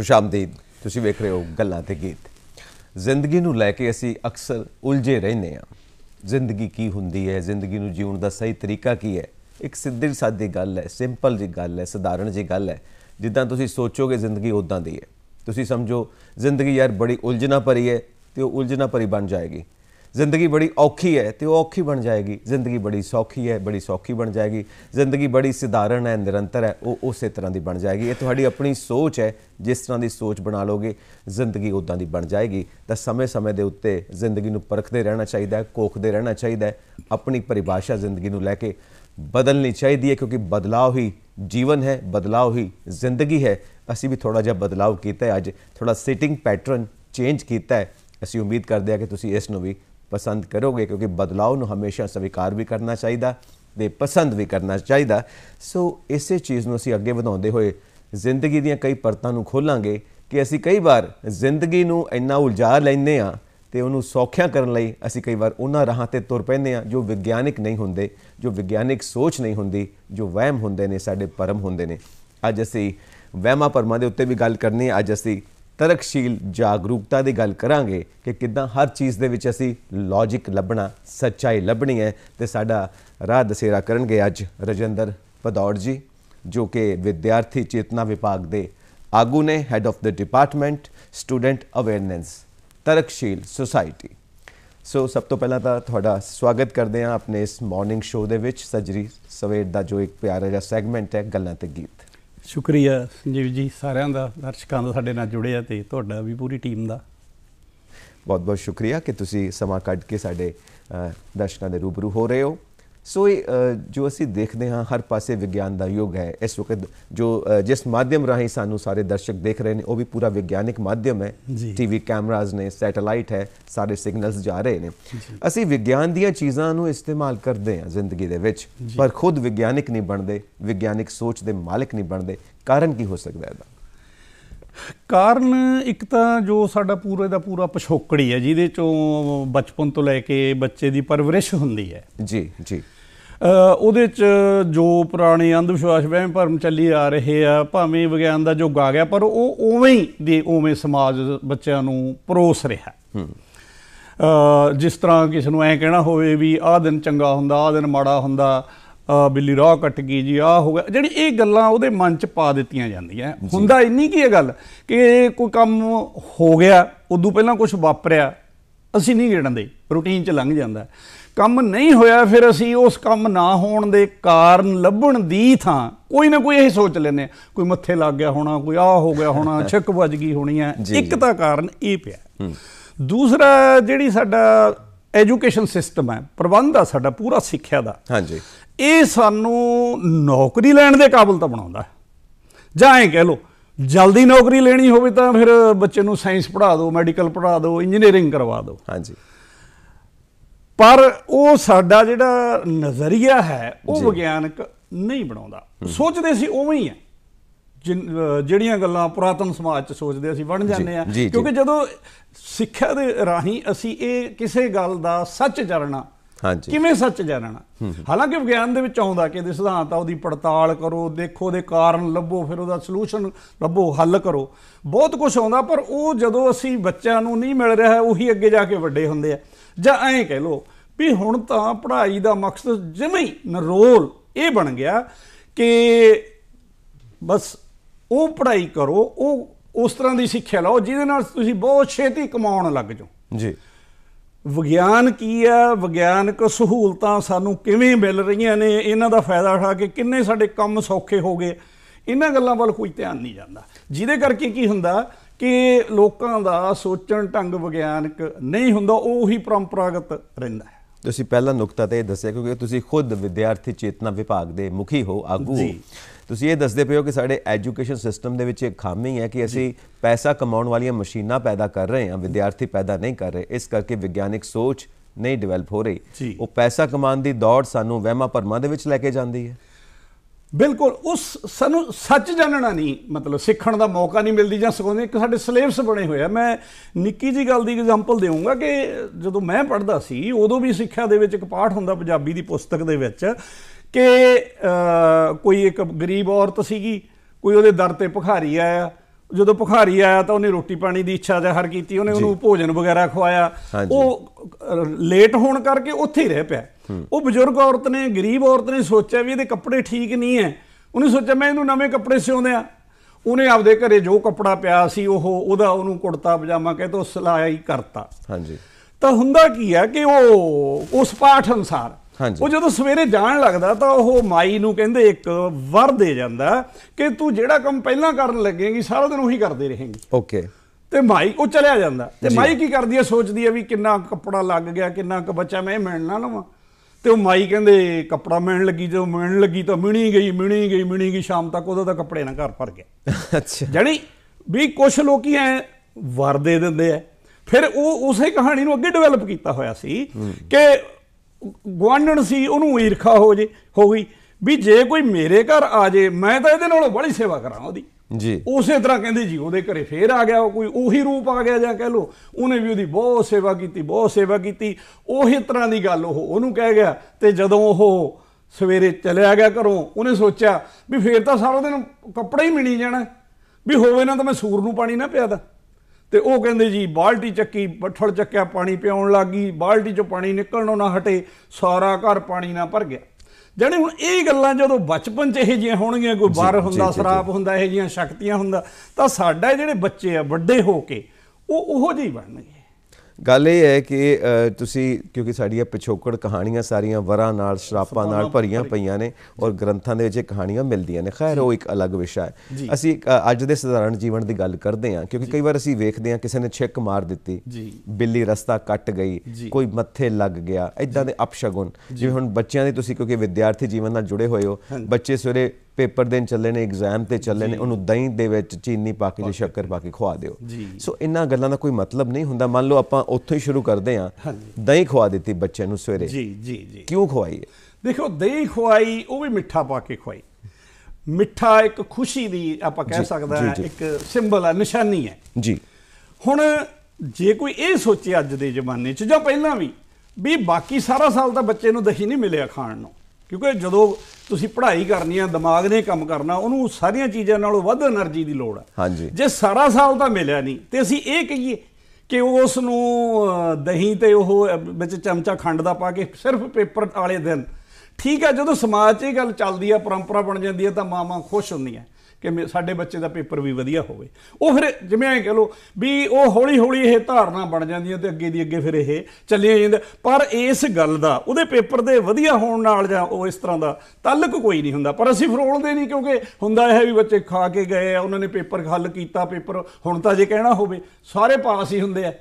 ਖੁਸ਼ਾਮਦੀਦ ਤੁਸੀਂ ਵੇਖ ਰਹੇ ਹੋ ਗੱਲਾਂ ਤੇ ਗੀਤ ਜ਼ਿੰਦਗੀ ਨੂੰ ਲੈ ਕੇ ਅਸੀਂ ਅਕਸਰ ਉਲਝੇ ਰਹਿੰਦੇ ਹਾਂ ਜ਼ਿੰਦਗੀ ਕੀ ਹੁੰਦੀ ਹੈ ਜ਼ਿੰਦਗੀ ਨੂੰ ਜੀਉਣ ਦਾ ਸਹੀ ਤਰੀਕਾ ਕੀ ਹੈ ਇੱਕ ਸਿੱਧੀ ਸਾਦੀ ਗੱਲ ਹੈ ਸਿੰਪਲ ਜੀ ਗੱਲ ਹੈ ਸਧਾਰਨ ਜੀ ਗੱਲ ਹੈ ਜਿੱਦਾਂ ਤੁਸੀਂ ਸੋਚੋਗੇ ਜ਼ਿੰਦਗੀ ਉਦਾਂ ਦੀ ਹੈ ਤੁਸੀਂ ਸਮਝੋ ਜ਼ਿੰਦਗੀ ਯਾਰ ਬੜੀ ਉਲਝਣਾ ਭਰੀ ਹੈ ਤੇ ਉਹ ਉਲਝਣਾ ਭਰੀ ਬਣ ਜਾਏਗੀ ਜ਼ਿੰਦਗੀ ਬੜੀ ਔਖੀ ਹੈ ਤੇ ਉਹ ਔਖੀ ਬਣ ਜਾਏਗੀ ਜ਼ਿੰਦਗੀ ਬੜੀ ਸੌਖੀ ਹੈ ਬੜੀ ਸੌਖੀ ਬਣ ਜਾਏਗੀ ਜ਼ਿੰਦਗੀ ਬੜੀ ਸਧਾਰਨ ਹੈ ਨਿਰੰਤਰ ਹੈ ਉਹ ਉਸੇ ਤਰ੍ਹਾਂ ਦੀ ਬਣ ਜਾਏਗੀ ਇਹ ਤੁਹਾਡੀ ਆਪਣੀ ਸੋਚ ਹੈ ਜਿਸ ਤਰ੍ਹਾਂ ਦੀ ਸੋਚ ਬਣਾ ਲੋਗੇ ਜ਼ਿੰਦਗੀ ਉਦਾਂ ਦੀ ਬਣ ਜਾਏਗੀ ਤਾਂ ਸਮੇਂ-ਸਮੇਂ ਦੇ ਉੱਤੇ ਜ਼ਿੰਦਗੀ ਨੂੰ ਪਰਖਦੇ ਰਹਿਣਾ ਚਾਹੀਦਾ ਹੈ ਕੋਖਦੇ ਰਹਿਣਾ ਚਾਹੀਦਾ ਹੈ ਆਪਣੀ ਪਰਿਭਾਸ਼ਾ ਜ਼ਿੰਦਗੀ ਨੂੰ ਲੈ ਕੇ ਬਦਲਣੀ ਚਾਹੀਦੀ ਹੈ ਕਿਉਂਕਿ ਬਦਲਾਅ ਹੀ ਜੀਵਨ ਹੈ ਬਦਲਾਅ ਹੀ ਜ਼ਿੰਦਗੀ ਹੈ ਅਸੀਂ ਵੀ ਥੋੜਾ ਜਿਹਾ ਬਦਲਾਅ ਕੀਤਾ ਹੈ ਅੱਜ ਥੋੜਾ ਸਿਟਿੰਗ ਪੈਟਰਨ ਚੇਂਜ ਕੀਤਾ ਹੈ ਅਸੀਂ ਉਮੀਦ ਕਰਦੇ ਹਾਂ ਕਿ ਤੁਸੀਂ ਇਸ ਨੂੰ ਵੀ ਪਸੰਦ ਕਰੋਗੇ ਕਿਉਂਕਿ ਬਦਲਾਅ ਨੂੰ ਹਮੇਸ਼ਾ ਸਵੀਕਾਰ ਵੀ ਕਰਨਾ ਚਾਹੀਦਾ ਤੇ ਪਸੰਦ ਵੀ ਕਰਨਾ ਚਾਹੀਦਾ ਸੋ ਇਸੇ ਚੀਜ਼ ਨੂੰ ਅਸੀਂ ਅੱਗੇ ਵਧਾਉਂਦੇ ਹੋਏ ਜ਼ਿੰਦਗੀ ਦੀਆਂ ਕਈ ਪਰਤਾਂ ਨੂੰ ਖੋਲਾਂਗੇ ਕਿ ਅਸੀਂ ਕਈ ਵਾਰ ਜ਼ਿੰਦਗੀ ਨੂੰ ਇੰਨਾ ਉਲਝਾ ਲੈਂਦੇ ਆ ਤੇ ਉਹਨੂੰ ਸੌਖਿਆ ਕਰਨ ਲਈ ਅਸੀਂ ਕਈ ਵਾਰ ਉਹਨਾਂ ਰਾਹਾਂ ਤੇ ਤੁਰ ਪੈਂਦੇ ਆ ਜੋ ਵਿਗਿਆਨਿਕ ਨਹੀਂ ਹੁੰਦੇ ਜੋ ਵਿਗਿਆਨਿਕ ਸੋਚ ਨਹੀਂ ਹੁੰਦੀ ਜੋ ਵਹਿਮ ਹੁੰਦੇ ਨੇ ਸਾਡੇ ਪਰਮ ਹੁੰਦੇ ਨੇ ਅੱਜ ਅਸੀਂ ਵਹਿਮਾਂ ਪਰਮਾਂ ਦੇ ਉੱਤੇ ਵੀ ਗੱਲ ਕਰਨੀ ਹੈ ਅੱਜ ਅਸੀਂ ਤਰਕਸ਼ੀਲ ਜਾਗਰੂਕਤਾ ਦੀ ਗੱਲ ਕਰਾਂਗੇ ਕਿ ਕਿਦਾਂ ਹਰ ਚੀਜ਼ ਦੇ ਵਿੱਚ ਅਸੀਂ ਲੌਜੀਕ ਲੱਭਣਾ ਸੱਚਾਈ ਲੱਭਣੀ ਹੈ ਤੇ ਸਾਡਾ ਰਾਹ ਦਸੇਰਾ ਕਰਨਗੇ ਅੱਜ ਰਜਿੰਦਰ ਪਦੌੜ ਜੀ ਜੋ ਕਿ ਵਿਦਿਆਰਥੀ ਚੇਤਨਾ ਵਿਭਾਗ ਦੇ ਆਗੂ ਨੇ head of the department student awareness Tarksheel society so ਸਭ ਤੋਂ ਪਹਿਲਾਂ ਤਾਂ ਤੁਹਾਡਾ ਸਵਾਗਤ ਕਰਦੇ ਹਾਂ ਆਪਣੇ ਇਸ ਮਾਰਨਿੰਗ ਸ਼ੋਅ ਦੇ ਵਿੱਚ ਸਜਰੀ ਸਵੇਰ ਦਾ ਜੋ ਇੱਕ ਪਿਆਰਾ ਜਿਹਾ ਸੈਗਮੈਂਟ ਹੈ ਗੱਲਾਂ ਤੇ ਗੀਤ ਸ਼ੁਕਰੀਆ ਸੰਜੀਵ ਜੀ ਸਾਰਿਆਂ ਦਾ ਦਰਸ਼ਕਾਂ ਦਾ ਸਾਡੇ ਨਾਲ ਜੁੜਿਆ ਤੇ ਤੁਹਾਡਾ ਵੀ ਪੂਰੀ ਟੀਮ ਦਾ ਬਹੁਤ ਬਹੁਤ ਸ਼ੁਕਰੀਆ ਕਿ ਤੁਸੀਂ ਸਮਾਂ ਕੱਢ ਕੇ ਸਾਡੇ ਦਰਸ਼ਕਾਂ ਦੇ ਰੂਬਰੂ ਹੋ ਰਹੇ ਹੋ ਸੋ ਇਹ ਜੋ ਅਸੀਂ ਦੇਖਦੇ ਹਾਂ ਹਰ ਪਾਸੇ ਵਿਗਿਆਨ ਦਾ ਯੁੱਗ ਹੈ ਇਸ ਵਕਤ ਜੋ ਜਿਸ ਮਾਧਿਅਮ ਰਾਹੀਂ ਸਾਨੂੰ ਸਾਰੇ ਦਰਸ਼ਕ ਦੇਖ ਰਹੇ ਨੇ ਉਹ ਵੀ ਪੂਰਾ ਵਿਗਿਆਨਿਕ ਮਾਧਿਅਮ ਹੈ ਟੀਵੀ ਕੈਮਰਾਜ਼ ਨੇ ਸੈਟੇਲਾਈਟ ਹੈ ਸਾਰੇ ਸਿਗਨਲਸ ਜਾ ਰਹੇ ਨੇ ਅਸੀਂ ਵਿਗਿਆਨ ਦੀਆਂ ਚੀਜ਼ਾਂ ਨੂੰ ਇਸਤੇਮਾਲ ਕਰਦੇ ਹਾਂ ਜ਼ਿੰਦਗੀ ਦੇ ਵਿੱਚ ਪਰ ਖੁਦ ਵਿਗਿਆਨਿਕ ਨਹੀਂ ਬਣਦੇ ਵਿਗਿਆਨਿਕ ਸੋਚ ਦੇ ਮਾਲਕ ਨਹੀਂ ਬਣਦੇ ਕਾਰਨ ਕੀ ਹੋ ਸਕਦਾ ਹੈ ਕਾਰਨ ਇੱਕ ਤਾਂ ਜੋ ਸਾਡਾ ਪੂਰੇ ਦਾ ਪੂਰਾ ਪਛੋਕੜੀ ਹੈ ਜਿਹਦੇ ਚੋਂ ਬਚਪਨ ਤੋਂ ਲੈ ਕੇ ਬੱਚੇ ਦੀ ਪਰਵਰਿਸ਼ ਹੁੰਦੀ ਹੈ ਜੀ ਜੀ ਉਹਦੇ ਚ ਜੋ ਪੁਰਾਣੇ ਅੰਧ ਵਿਸ਼ਵਾਸ ਵਹਿਮ ਭਰਮ ਚੱਲੀ ਆ ਰਹੇ ਆ ਭਾਵੇਂ ਵਿਗਿਆਨ ਦਾ ਜੋ ਆ ਗਿਆ ਪਰ ਉਹ ਉਵੇਂ ਹੀ ਦੇ ਉਵੇਂ ਸਮਾਜ ਬੱਚਿਆਂ ਨੂੰ ਪਰੋਸ ਰਿਹਾ ਜਿਸ ਤਰ੍ਹਾਂ ਕਿਸ ਨੂੰ ਐ ਕਹਿਣਾ ਹੋਵੇ ਵੀ ਆਹ ਦਿਨ ਚੰਗਾ ਹੁੰਦਾ ਆਹ ਦਿਨ ਮਾੜਾ ਹੁੰਦਾ ਆ ਬਿੱਲੀ ਰਾਹ ਕੱਟ ਗਈ ਜੀ ਆ ਹੋ ਗਿਆ ਜਿਹੜੀ ਇਹ ਗੱਲਾਂ ਉਹਦੇ ਮਨ 'ਚ ਪਾ ਦਿੱਤੀਆਂ ਜਾਂਦੀਆਂ ਹੁੰਦਾ ਇੰਨੀ ਕੀ ਇਹ ਗੱਲ ਕਿ ਕੋਈ ਕੰਮ ਹੋ ਗਿਆ ਉਦੋਂ ਪਹਿਲਾਂ ਕੁਝ ਵਾਪਰਿਆ ਅਸੀਂ ਨਹੀਂ ਗੇੜਨਦੇ ਰੂਟੀਨ 'ਚ ਲੰਘ ਜਾਂਦਾ ਕੰਮ ਨਹੀਂ ਹੋਇਆ ਫਿਰ ਅਸੀਂ ਉਸ ਕੰਮ ਨਾ ਹੋਣ ਦੇ ਕਾਰਨ ਲੱਭਣ ਦੀ ਥਾਂ ਕੋਈ ਨਾ ਕੋਈ ਇਹ ਸੋਚ ਲੈਨੇ ਕੋਈ ਮੱਥੇ ਲੱਗ ਗਿਆ ਹੋਣਾ ਕੋਈ ਆ ਹੋ ਗਿਆ ਹੋਣਾ ਛਿੱਕ ਵੱਜ ਗਈ ਹੋਣੀ ਹੈ ਇੱਕ ਤਾਂ ਕਾਰਨ ਇਹ ਪਿਆ ਦੂਸਰਾ ਜਿਹੜੀ ਸਾਡਾ ਐਜੂਕੇਸ਼ਨ ਸਿਸਟਮ ਹੈ ਪ੍ਰਬੰਧ ਦਾ ਸਾਡਾ ਪੂਰਾ ਸਿੱਖਿਆ ਦਾ ਹਾਂਜੀ ਇਹ ਸਾਨੂੰ ਨੌਕਰੀ ਲੈਣ ਦੇ ਕਾਬਿਲ ਤਾਂ ਬਣਾਉਂਦਾ ਜਾਂ ਇਹ ਕਹਿ ਲੋ ਜਲਦੀ ਨੌਕਰੀ ਲੈਣੀ ਹੋਵੇ ਤਾਂ ਫਿਰ ਬੱਚੇ ਨੂੰ ਸਾਇੰਸ ਪੜ੍ਹਾ ਦਿਓ ਮੈਡੀਕਲ ਪੜ੍ਹਾ ਦਿਓ ਇੰਜੀਨੀਅਰਿੰਗ ਕਰਵਾ ਦਿਓ ਹਾਂਜੀ ਪਰ ਉਹ ਸਾਡਾ ਜਿਹੜਾ ਨਜ਼ਰੀਆ ਹੈ ਉਹ ਵਿਗਿਆਨਕ ਨਹੀਂ ਬਣਾਉਂਦਾ ਸੋਚਦੇ ਸੀ ਉਵੇਂ ਹੀ ਹੈ ਜਿਹੜੀਆਂ ਗੱਲਾਂ ਪੁਰਾਤਨ ਸਮਾਜ 'ਚ ਸੋਚਦੇ ਅਸੀਂ ਬਣ ਜਾਂਦੇ ਆ ਕਿਉਂਕਿ ਜਦੋਂ ਸਿੱਖਿਆ ਦੇ ਰਾਹੀਂ ਅਸੀਂ ਇਹ ਕਿਸੇ ਗੱਲ ਦਾ ਸੱਚ ਜਾਣਨਾ ਹਾਂਜੀ ਕਿਵੇਂ ਸੱਚ ਜਾਣਣਾ ਹਾਲਾਂਕਿ ਵਿਗਿਆਨ ਦੇ ਵਿੱਚ ਆਉਂਦਾ ਕਿ ਇਹਦੇ ਸਿਧਾਂਤ ਆ ਉਹਦੀ ਪੜਤਾਲ ਕਰੋ ਦੇਖੋ ਦੇ ਕਾਰਨ ਲੱਭੋ ਫਿਰ ਉਹਦਾ ਸੋਲੂਸ਼ਨ ਲੱਭੋ ਹੱਲ ਕਰੋ ਬਹੁਤ ਕੁਝ ਆਉਂਦਾ ਪਰ ਉਹ ਜਦੋਂ ਅਸੀਂ ਬੱਚਿਆਂ ਨੂੰ ਨਹੀਂ ਮਿਲ ਰਿਹਾ ਉਹੀ ਅੱਗੇ ਜਾ ਕੇ ਵੱਡੇ ਹੁੰਦੇ ਆ ਜਾਂ ਐਂ ਕਹਿ ਲੋ ਵੀ ਹੁਣ ਤਾਂ ਪੜ੍ਹਾਈ ਦਾ ਮਕਸਦ ਜਿਵੇਂ ਨਰੋਲ ਇਹ ਬਣ ਗਿਆ ਕਿ ਬਸ ਉਹ ਪੜ੍ਹਾਈ ਕਰੋ ਉਹ ਉਸ ਤਰ੍ਹਾਂ ਦੀ ਸਿੱਖਿਆ ਲਓ ਜਿਹਦੇ ਨਾਲ ਤੁਸੀਂ ਬਹੁਤ ਛੇਤੀ ਕਮਾਉਣ ਲੱਗ ਜਾਓ ਜੀ ਵਿਗਿਆਨ ਕੀ ਹੈ ਵਿਗਿਆਨਕ ਸਹੂਲਤਾਂ ਸਾਨੂੰ ਕਿਵੇਂ ਮਿਲ ਰਹੀਆਂ ਨੇ ਇਹਨਾਂ ਦਾ ਫਾਇਦਾ ਉਠਾ ਕੇ ਕਿੰਨੇ ਸਾਡੇ ਕੰਮ ਸੌਖੇ ਹੋ ਗਏ ਇਹਨਾਂ ਗੱਲਾਂ ਵੱਲ ਕੋਈ ਧਿਆਨ ਨਹੀਂ ਜਾਂਦਾ ਜਿਹਦੇ ਕਰਕੇ ਕੀ ਹੁੰਦਾ ਕਿ ਲੋਕਾਂ ਦਾ ਸੋਚਣ ਢੰਗ ਵਿਗਿਆਨਕ ਨਹੀਂ ਹੁੰਦਾ ਉਹੀ ਪਰੰਪਰਾਗਤ ਰਹਿੰਦਾ ਹੈ ਤੁਸੀਂ ਪਹਿਲਾ ਨੁਕਤਾ ਤੇ ਦੱਸਿਆ ਕਿਉਂਕਿ ਤੁਸੀਂ ਖੁਦ ਵਿਦਿਆਰਥੀ ਚੇਤਨਾ ਵਿਭਾਗ ਦੇ ਮੁਖੀ ਹੋ ਆਗੂ ਤੁਸੀਂ ਇਹ ਦੱਸਦੇ ਪਏ ਹੋ ਕਿ ਸਾਡੇ ਐਜੂਕੇਸ਼ਨ ਸਿਸਟਮ ਦੇ ਵਿੱਚ ਇੱਕ ਖਾਮੀ ਹੈ ਕਿ ਅਸੀਂ ਪੈਸਾ ਕਮਾਉਣ ਵਾਲੀਆਂ ਮਸ਼ੀਨਾਂ ਪੈਦਾ ਕਰ ਰਹੇ ਹਾਂ ਵਿਦਿਆਰਥੀ ਪੈਦਾ ਨਹੀਂ ਕਰ ਰਹੇ ਇਸ ਕਰਕੇ ਵਿਗਿਆਨਿਕ ਸੋਚ ਨਹੀਂ ਡਿਵੈਲਪ ਹੋ ਰਹੀ ਉਹ ਪੈਸਾ ਕਮਾਉਣ ਦੀ ਦੌੜ ਸਾਨੂੰ ਵਹਿਮਾਂ ਭਰਮਾਂ ਦੇ ਵਿੱਚ ਲੈ ਕੇ ਜਾਂਦੀ ਹੈ ਬਿਲਕੁਲ ਉਸ ਸਾਨੂੰ ਸੱਚ ਜਾਣਣਾ ਨਹੀਂ ਮਤਲਬ ਸਿੱਖਣ ਦਾ ਮੌਕਾ ਨਹੀਂ ਮਿਲਦੀ ਜਾਂ ਸਿਖਾਉਂਦੇ ਕਿ ਸਾਡੇ ਸਲੇਵਸ ਬਣੇ ਹੋਏ ਆ ਮੈਂ ਨਿੱਕੀ ਜੀ ਗੱਲ ਦੀ ਐਗਜ਼ਾਮਪਲ ਦੇਵਾਂਗਾ ਕਿ ਜਦੋਂ ਮੈਂ ਪੜ੍ਹਦਾ ਸੀ ਉਦੋਂ ਵੀ ਸਿੱਖਿਆ ਦੇ ਵਿੱਚ ਇੱਕ ਪਾਠ ਹੁੰਦਾ ਪੰਜਾਬੀ ਦੀ ਪੁਸਤਕ ਦੇ ਵਿੱਚ ਕਿ ਕੋਈ ਇੱਕ ਗਰੀਬ ਔਰਤ ਸੀਗੀ ਕੋਈ ਉਹਦੇ ਦਰ ਤੇ ਭੁਖਾਰੀ ਆਇਆ ਜਦੋਂ ਭੁਖਾਰੀ ਆਇਆ ਤਾਂ ਉਹਨੇ ਰੋਟੀ ਪਾਣੀ ਦੀ ਇੱਛਾ ਜ਼ਾਹਰ ਕੀਤੀ ਉਹਨੇ ਉਹਨੂੰ ਭੋਜਨ ਵਗੈਰਾ ਖਵਾਇਆ ਉਹ ਲੇਟ ਹੋਣ ਕਰਕੇ ਉੱਥੇ ਹੀ ਰਹਿ ਪਿਆ ਉਹ ਬਜ਼ੁਰਗ ਔਰਤ ਨੇ ਗਰੀਬ ਔਰਤ ਨੇ ਸੋਚਿਆ ਵੀ ਇਹਦੇ ਕੱਪੜੇ ਠੀਕ ਨਹੀਂ ਐ ਉਹਨੇ ਸੋਚਿਆ ਮੈਂ ਇਹਨੂੰ ਨਵੇਂ ਕੱਪੜੇ ਸਿਉਂਦੇ ਆ ਉਹਨੇ ਆਪਦੇ ਘਰੇ ਜੋ ਕੱਪੜਾ ਪਿਆ ਸੀ ਉਹ ਉਹਦਾ ਉਹਨੂੰ ਕੁੜਤਾ ਪਜਾਮਾ ਕਹੇ ਉਹ ਸਲਾਈ ਕਰਤਾ ਹਾਂਜੀ ਤਾਂ ਹੁੰਦਾ ਕੀ ਆ ਕਿ ਉਹ ਉਸ ਪਾਠ ਅਨਸਾਰ ਉਹ ਜਦੋਂ ਸਵੇਰੇ ਜਾਣ ਲੱਗਦਾ ਤਾਂ ਉਹ ਮਾਈ ਨੂੰ ਕਹਿੰਦੇ ਇੱਕ ਵਰ ਦੇ ਜਾਂਦਾ ਕਿ ਤੂੰ ਜਿਹੜਾ ਕੰਮ ਪਹਿਲਾਂ ਕਰਨ ਲੱਗੇਗੀ ਸਾਰਾ ਦਿਨ ਉਹੀ ਕਰਦੇ ਰਹੇਂਗੀ ਓਕੇ ਤੇ ਮਾਈ ਉਹ ਚਲਿਆ ਜਾਂਦਾ ਤੇ ਮਾਈ ਕੀ ਕਰਦੀ ਹੈ ਸੋਚਦੀ ਹੈ ਵੀ ਕਿੰਨਾ ਕੱਪੜਾ ਲੱਗ ਗਿਆ ਕਿੰਨਾ ਕ ਬੱਚਾ ਮੈਂ ਮਿਣ ਨਾ ਲਵਾਂ ਤੇ ਉਹ ਮਾਈ ਕਹਿੰਦੇ ਕੱਪੜਾ ਮਿਣ ਲੱਗੀ ਜਦੋਂ ਮਿਣ ਲੱਗੀ ਤਾਂ ਮਿਣੀ ਗਈ ਮਿਣੀ ਗਈ ਮਿਣੀ ਗਈ ਸ਼ਾਮ ਤੱਕ ਉਹਦਾ ਤਾਂ ਕੱਪੜੇ ਨਾਲ ਘਰ ਭਰ ਗਿਆ ਅੱਛਾ ਜਣੀ ਵੀ ਕੁਝ ਲੋਕੀ ਐ ਵਰ ਦੇ ਦਿੰਦੇ ਐ ਫਿਰ ਉਹ ਉਸੇ ਕਹਾਣੀ ਨੂੰ ਅੱਗੇ ਡਿਵੈਲਪ ਕੀਤਾ ਹੋਇਆ ਸੀ ਕਿ ਗਵਾਨਣ ਸੀ ਉਹਨੂੰ ਈਰਖਾ ਹੋ ਜੇ ਹੋ ਗਈ ਵੀ ਜੇ ਕੋਈ ਮੇਰੇ ਘਰ ਆ ਜੇ ਮੈਂ ਤਾਂ ਇਹਦੇ ਨਾਲੋਂ ਬੜੀ ਸੇਵਾ ਕਰਾਂ ਉਹਦੀ ਜੀ ਉਸੇ ਤਰ੍ਹਾਂ ਕਹਿੰਦੇ ਜੀ ਉਹਦੇ ਘਰੇ ਫੇਰ ਆ ਗਿਆ ਕੋਈ ਉਹੀ ਰੂਪ ਆ ਗਿਆ ਜਾਂ ਕਹਿ ਲੋ ਉਹਨੇ ਵੀ ਉਹਦੀ ਬਹੁਤ ਸੇਵਾ ਕੀਤੀ ਬਹੁਤ ਸੇਵਾ ਕੀਤੀ ਉਹੀ ਤਰ੍ਹਾਂ ਦੀ ਗੱਲ ਉਹ ਉਹਨੂੰ ਕਹਿ ਗਿਆ ਤੇ ਜਦੋਂ ਉਹ ਸਵੇਰੇ ਚਲਿਆ ਗਿਆ ਘਰੋਂ ਉਹਨੇ ਸੋਚਿਆ ਵੀ ਫੇਰ ਤਾਂ ਸਾਰਾ ਦਿਨ ਕੱਪੜਾ ਹੀ ਮਿਣੀ ਜਾਣਾ ਵੀ ਹੋਵੇ ਨਾ ਤਾਂ ਮੈਂ ਸੂਰ ਨੂੰ ਪਾਣੀ ਨਾ ਪਿਆਦਾ ਤੇ ਉਹ ਕਹਿੰਦੇ ਜੀ ਬਾਲਟੀ ਚੱਕੀ ਬੱਠਲ ਚੱਕਿਆ ਪਾਣੀ ਪਿਉਣ ਲੱਗੀ ਬਾਲਟੀ ਚੋਂ ਪਾਣੀ ਨਿਕਲਣੋਂ ਨਾ ਹਟੇ ਸਾਰਾ ਘਰ ਪਾਣੀ ਨਾਲ ਭਰ ਗਿਆ ਜਿਹੜੇ ਹੁਣ ਇਹ ਗੱਲਾਂ ਜਦੋਂ ਬਚਪਨ 'ਚ ਇਹ ਜੀਆਂ ਹੋਣਗੀਆਂ ਕੋਈ ਬਾਰ ਹੁੰਦਾ ਸਰਾਪ ਹੁੰਦਾ ਇਹ ਜੀਆਂ ਸ਼ਕਤੀਆਂ ਹੁੰਦਾ ਤਾਂ ਸਾਡਾ ਜਿਹੜੇ ਬੱਚੇ ਆ ਵੱਡੇ ਹੋ ਕੇ ਉਹ ਉਹੋ ਜਿਹੇ ਬਣਨਗੇ ਗੱਲ ਇਹ ਹੈ ਕਿ ਤੁਸੀਂ ਕਿਉਂਕਿ ਸਾਡੀਆਂ ਪਿਛੋਕੜ ਕਹਾਣੀਆਂ ਸਾਰੀਆਂ ਵਰਾਂ ਨਾਲ ਸ਼ਰਾਪਾਂ ਨਾਲ ਭਰੀਆਂ ਪਈਆਂ ਨੇ ਔਰ ਗ੍ਰੰਥਾਂ ਦੇ ਵਿੱਚ ਇਹ ਕਹਾਣੀਆਂ ਮਿਲਦੀਆਂ ਨੇ ਖੈਰ ਉਹ ਇੱਕ ਅਲੱਗ ਵਿਸ਼ਾ ਹੈ ਅਸੀਂ ਅੱਜ ਦੇ ਸਧਾਰਨ ਜੀਵਨ ਦੀ ਗੱਲ ਕਰਦੇ ਹਾਂ ਕਿਉਂਕਿ ਕਈ ਵਾਰ ਅਸੀਂ ਵੇਖਦੇ ਹਾਂ ਕਿਸੇ ਨੇ ਛਿੱਕ ਮਾਰ ਦਿੱਤੀ ਬਿੱਲੀ ਰਸਤਾ ਕੱਟ ਗਈ ਕੋਈ ਮੱਥੇ ਲੱਗ ਗਿਆ ਇਦਾਂ ਦੇ ਅਪਸ਼ਗਨ ਜਿਵੇਂ ਹੁਣ ਬੱਚਿਆਂ ਦੇ ਤੁਸੀਂ ਕਿਉਂਕਿ ਵਿਦਿਆਰਥੀ ਜੀਵਨ ਨਾਲ ਜੁੜੇ ਹੋਏ ਹੋ ਬੱਚੇ ਸਵੇਰੇ ਪੇਪਰ ਦੇਣ ਚੱਲੇ ਨੇ ਐਗਜ਼ਾਮ ਤੇ ਚੱਲੇ ਨੇ ਉਹਨੂੰ ਦਹੀਂ ਦੇ ਵਿੱਚ ਚੀਨੀ ਪਾ ਕੇ ਜੇ ਸ਼ੱਕਰ ਪਾ ਕੇ ਖਵਾ ਦਿਓ ਸੋ ਇਹਨਾਂ ਗੱਲਾਂ ਦਾ ਕੋਈ ਮਤਲਬ ਨਹੀਂ ਹੁੰਦਾ ਮੰਨ ਲਓ ਆਪਾਂ ਉੱਥੇ ਹੀ ਸ਼ੁਰੂ ਕਰਦੇ ਆਂ ਦਹੀਂ ਖਵਾ ਦਿੱਤੀ ਬੱਚੇ ਨੂੰ ਸਵੇਰੇ ਜੀ ਜੀ ਜੀ ਕਿਉਂ ਖਵਾਈ ਦੇਖੋ ਦਹੀਂ ਖਵਾਈ ਉਹ ਵੀ ਮਿੱਠਾ ਪਾ ਕੇ ਖਵਾਈ ਮਿੱਠਾ ਇੱਕ ਖੁਸ਼ੀ ਦੀ ਆਪਾਂ ਕਹਿ ਸਕਦਾ ਇੱਕ ਸਿੰਬਲ ਹੈ ਨਿਸ਼ਾਨੀ ਹੈ ਜੀ ਹੁਣ ਜੇ ਕੋਈ ਇਹ ਸੋਚੇ ਅੱਜ ਦੇ ਜ਼ਮਾਨੇ 'ਚ ਜਾਂ ਪਹਿਲਾਂ ਵੀ ਵੀ ਬਾਕੀ ਸਾਰਾ ਸਾਲ ਤਾਂ ਬੱਚੇ ਨੂੰ ਦਹੀਂ ਨਹੀਂ ਮਿਲਿਆ ਖਾਣ ਨੂੰ ਕਿਉਂਕਿ ਜਦੋਂ ਤੁਸੀਂ ਪੜ੍ਹਾਈ ਕਰਨੀ ਆ ਦਿਮਾਗ ਨੇ ਕੰਮ ਕਰਨਾ ਉਹਨੂੰ ਸਾਰੀਆਂ ਚੀਜ਼ਾਂ ਨਾਲੋਂ ਵੱਧ એનર્ਜੀ ਦੀ ਲੋੜ ਆ ਹਾਂਜੀ ਜੇ ਸਾਰਾ ਸਾਲ ਤਾਂ ਮਿਲਿਆ ਨਹੀਂ ਤੇ ਅਸੀਂ ਇਹ ਕਹੀਏ ਕਿ ਉਸ ਨੂੰ ਦਹੀਂ ਤੇ ਉਹ ਵਿੱਚ ਚਮਚਾ ਖੰਡ ਦਾ ਪਾ ਕੇ ਸਿਰਫ ਪੇਪਰ ਵਾਲੇ ਦਿਨ ਠੀਕ ਹੈ ਜਦੋਂ ਸਮਾਜ 'ਚ ਇਹ ਗੱਲ ਚੱਲਦੀ ਆ ਪਰੰਪਰਾ ਬਣ ਜਾਂਦੀ ਆ ਤਾਂ ਮਾਂ ਖੁਸ਼ ਹੁੰਦੀਆਂ ਕਿ ਸਾਡੇ ਬੱਚੇ ਦਾ ਪੇਪਰ ਵੀ ਵਧੀਆ ਹੋਵੇ ਉਹ ਫਿਰ ਜਿਵੇਂ ਐਂ ਕਹ ਲੋ ਵੀ ਉਹ ਹੌਲੀ ਹੌਲੀ ਇਹ ਧਾਰਨਾ ਬਣ ਜਾਂਦੀ ਹੈ ਤੇ ਅੱਗੇ ਦੀ ਅੱਗੇ ਫਿਰ ਇਹ ਚੱਲਿਆ ਜਾਂਦਾ ਪਰ ਇਸ ਗੱਲ ਦਾ ਉਹਦੇ ਪੇਪਰ ਦੇ ਵਧੀਆ ਹੋਣ ਨਾਲ ਜਾਂ ਉਹ ਇਸ ਤਰ੍ਹਾਂ ਦਾ ਤਾਲਕ ਕੋਈ ਨਹੀਂ ਹੁੰਦਾ ਪਰ ਅਸੀਂ ਫਰੋਲਦੇ ਨਹੀਂ ਕਿਉਂਕਿ ਹੁੰਦਾ ਇਹ ਵੀ ਬੱਚੇ ਖਾ ਕੇ ਗਏ ਆ ਉਹਨਾਂ ਨੇ ਪੇਪਰ ਹੱਲ ਕੀਤਾ ਪੇਪਰ ਹੁਣ ਤਾਂ ਜੇ ਕਹਿਣਾ ਹੋਵੇ ਸਾਰੇ ਪਾਸ ਹੀ ਹੁੰਦੇ ਆ